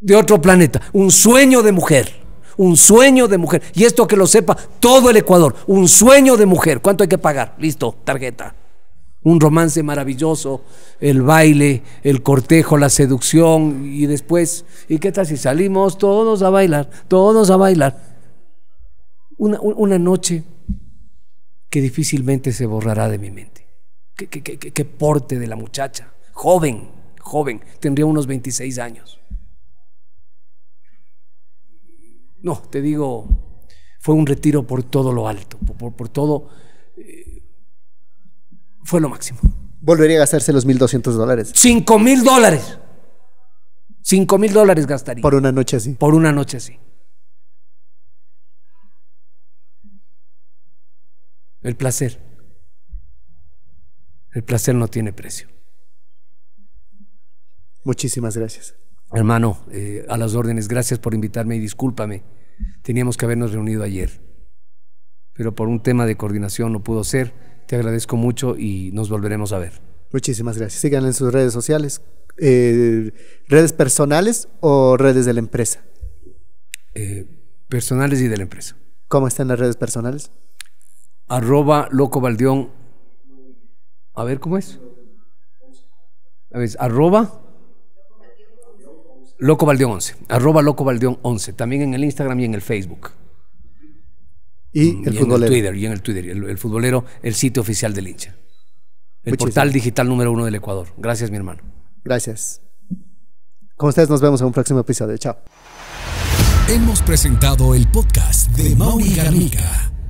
de otro planeta. Un sueño de mujer. Un sueño de mujer. Y esto que lo sepa todo el Ecuador. Un sueño de mujer. ¿Cuánto hay que pagar? Listo, tarjeta. Un romance maravilloso, el baile, el cortejo, la seducción y después, ¿y qué tal si salimos todos a bailar? Todos a bailar una, noche que difícilmente se borrará de mi mente. Qué, porte de la muchacha, joven, joven, tendría unos 26 años. No, te digo, fue un retiro por todo lo alto, por, por todo... Eh, fue lo máximo. ¿Volvería a gastarse los 1.200 dólares? ¡5.000 mil dólares! 5.000 mil dólares gastaría. Por una noche así. Por una noche así. el placer. El placer no tiene precio. Muchísimas gracias. Hermano, eh, a las órdenes, gracias por invitarme y discúlpame. Teníamos que habernos reunido ayer, pero por un tema de coordinación no pudo ser. Te agradezco mucho y nos volveremos a ver. Muchísimas gracias. Sigan en sus redes sociales, eh, redes personales o redes de la empresa. Eh, personales y de la empresa. ¿Cómo están las redes personales? arroba loco baldeón. A ver cómo es. A arroba loco baldeón 11. Arroba loco baldeón 11. También en el Instagram y en el Facebook. Y mm, el En el Twitter, y en el Twitter. El, futbolero, el sitio oficial del hincha. El portal digital número uno del Ecuador. Gracias, mi hermano. Gracias. Con ustedes nos vemos en un próximo episodio. Chao. Hemos presentado el podcast de Mauri Garriga.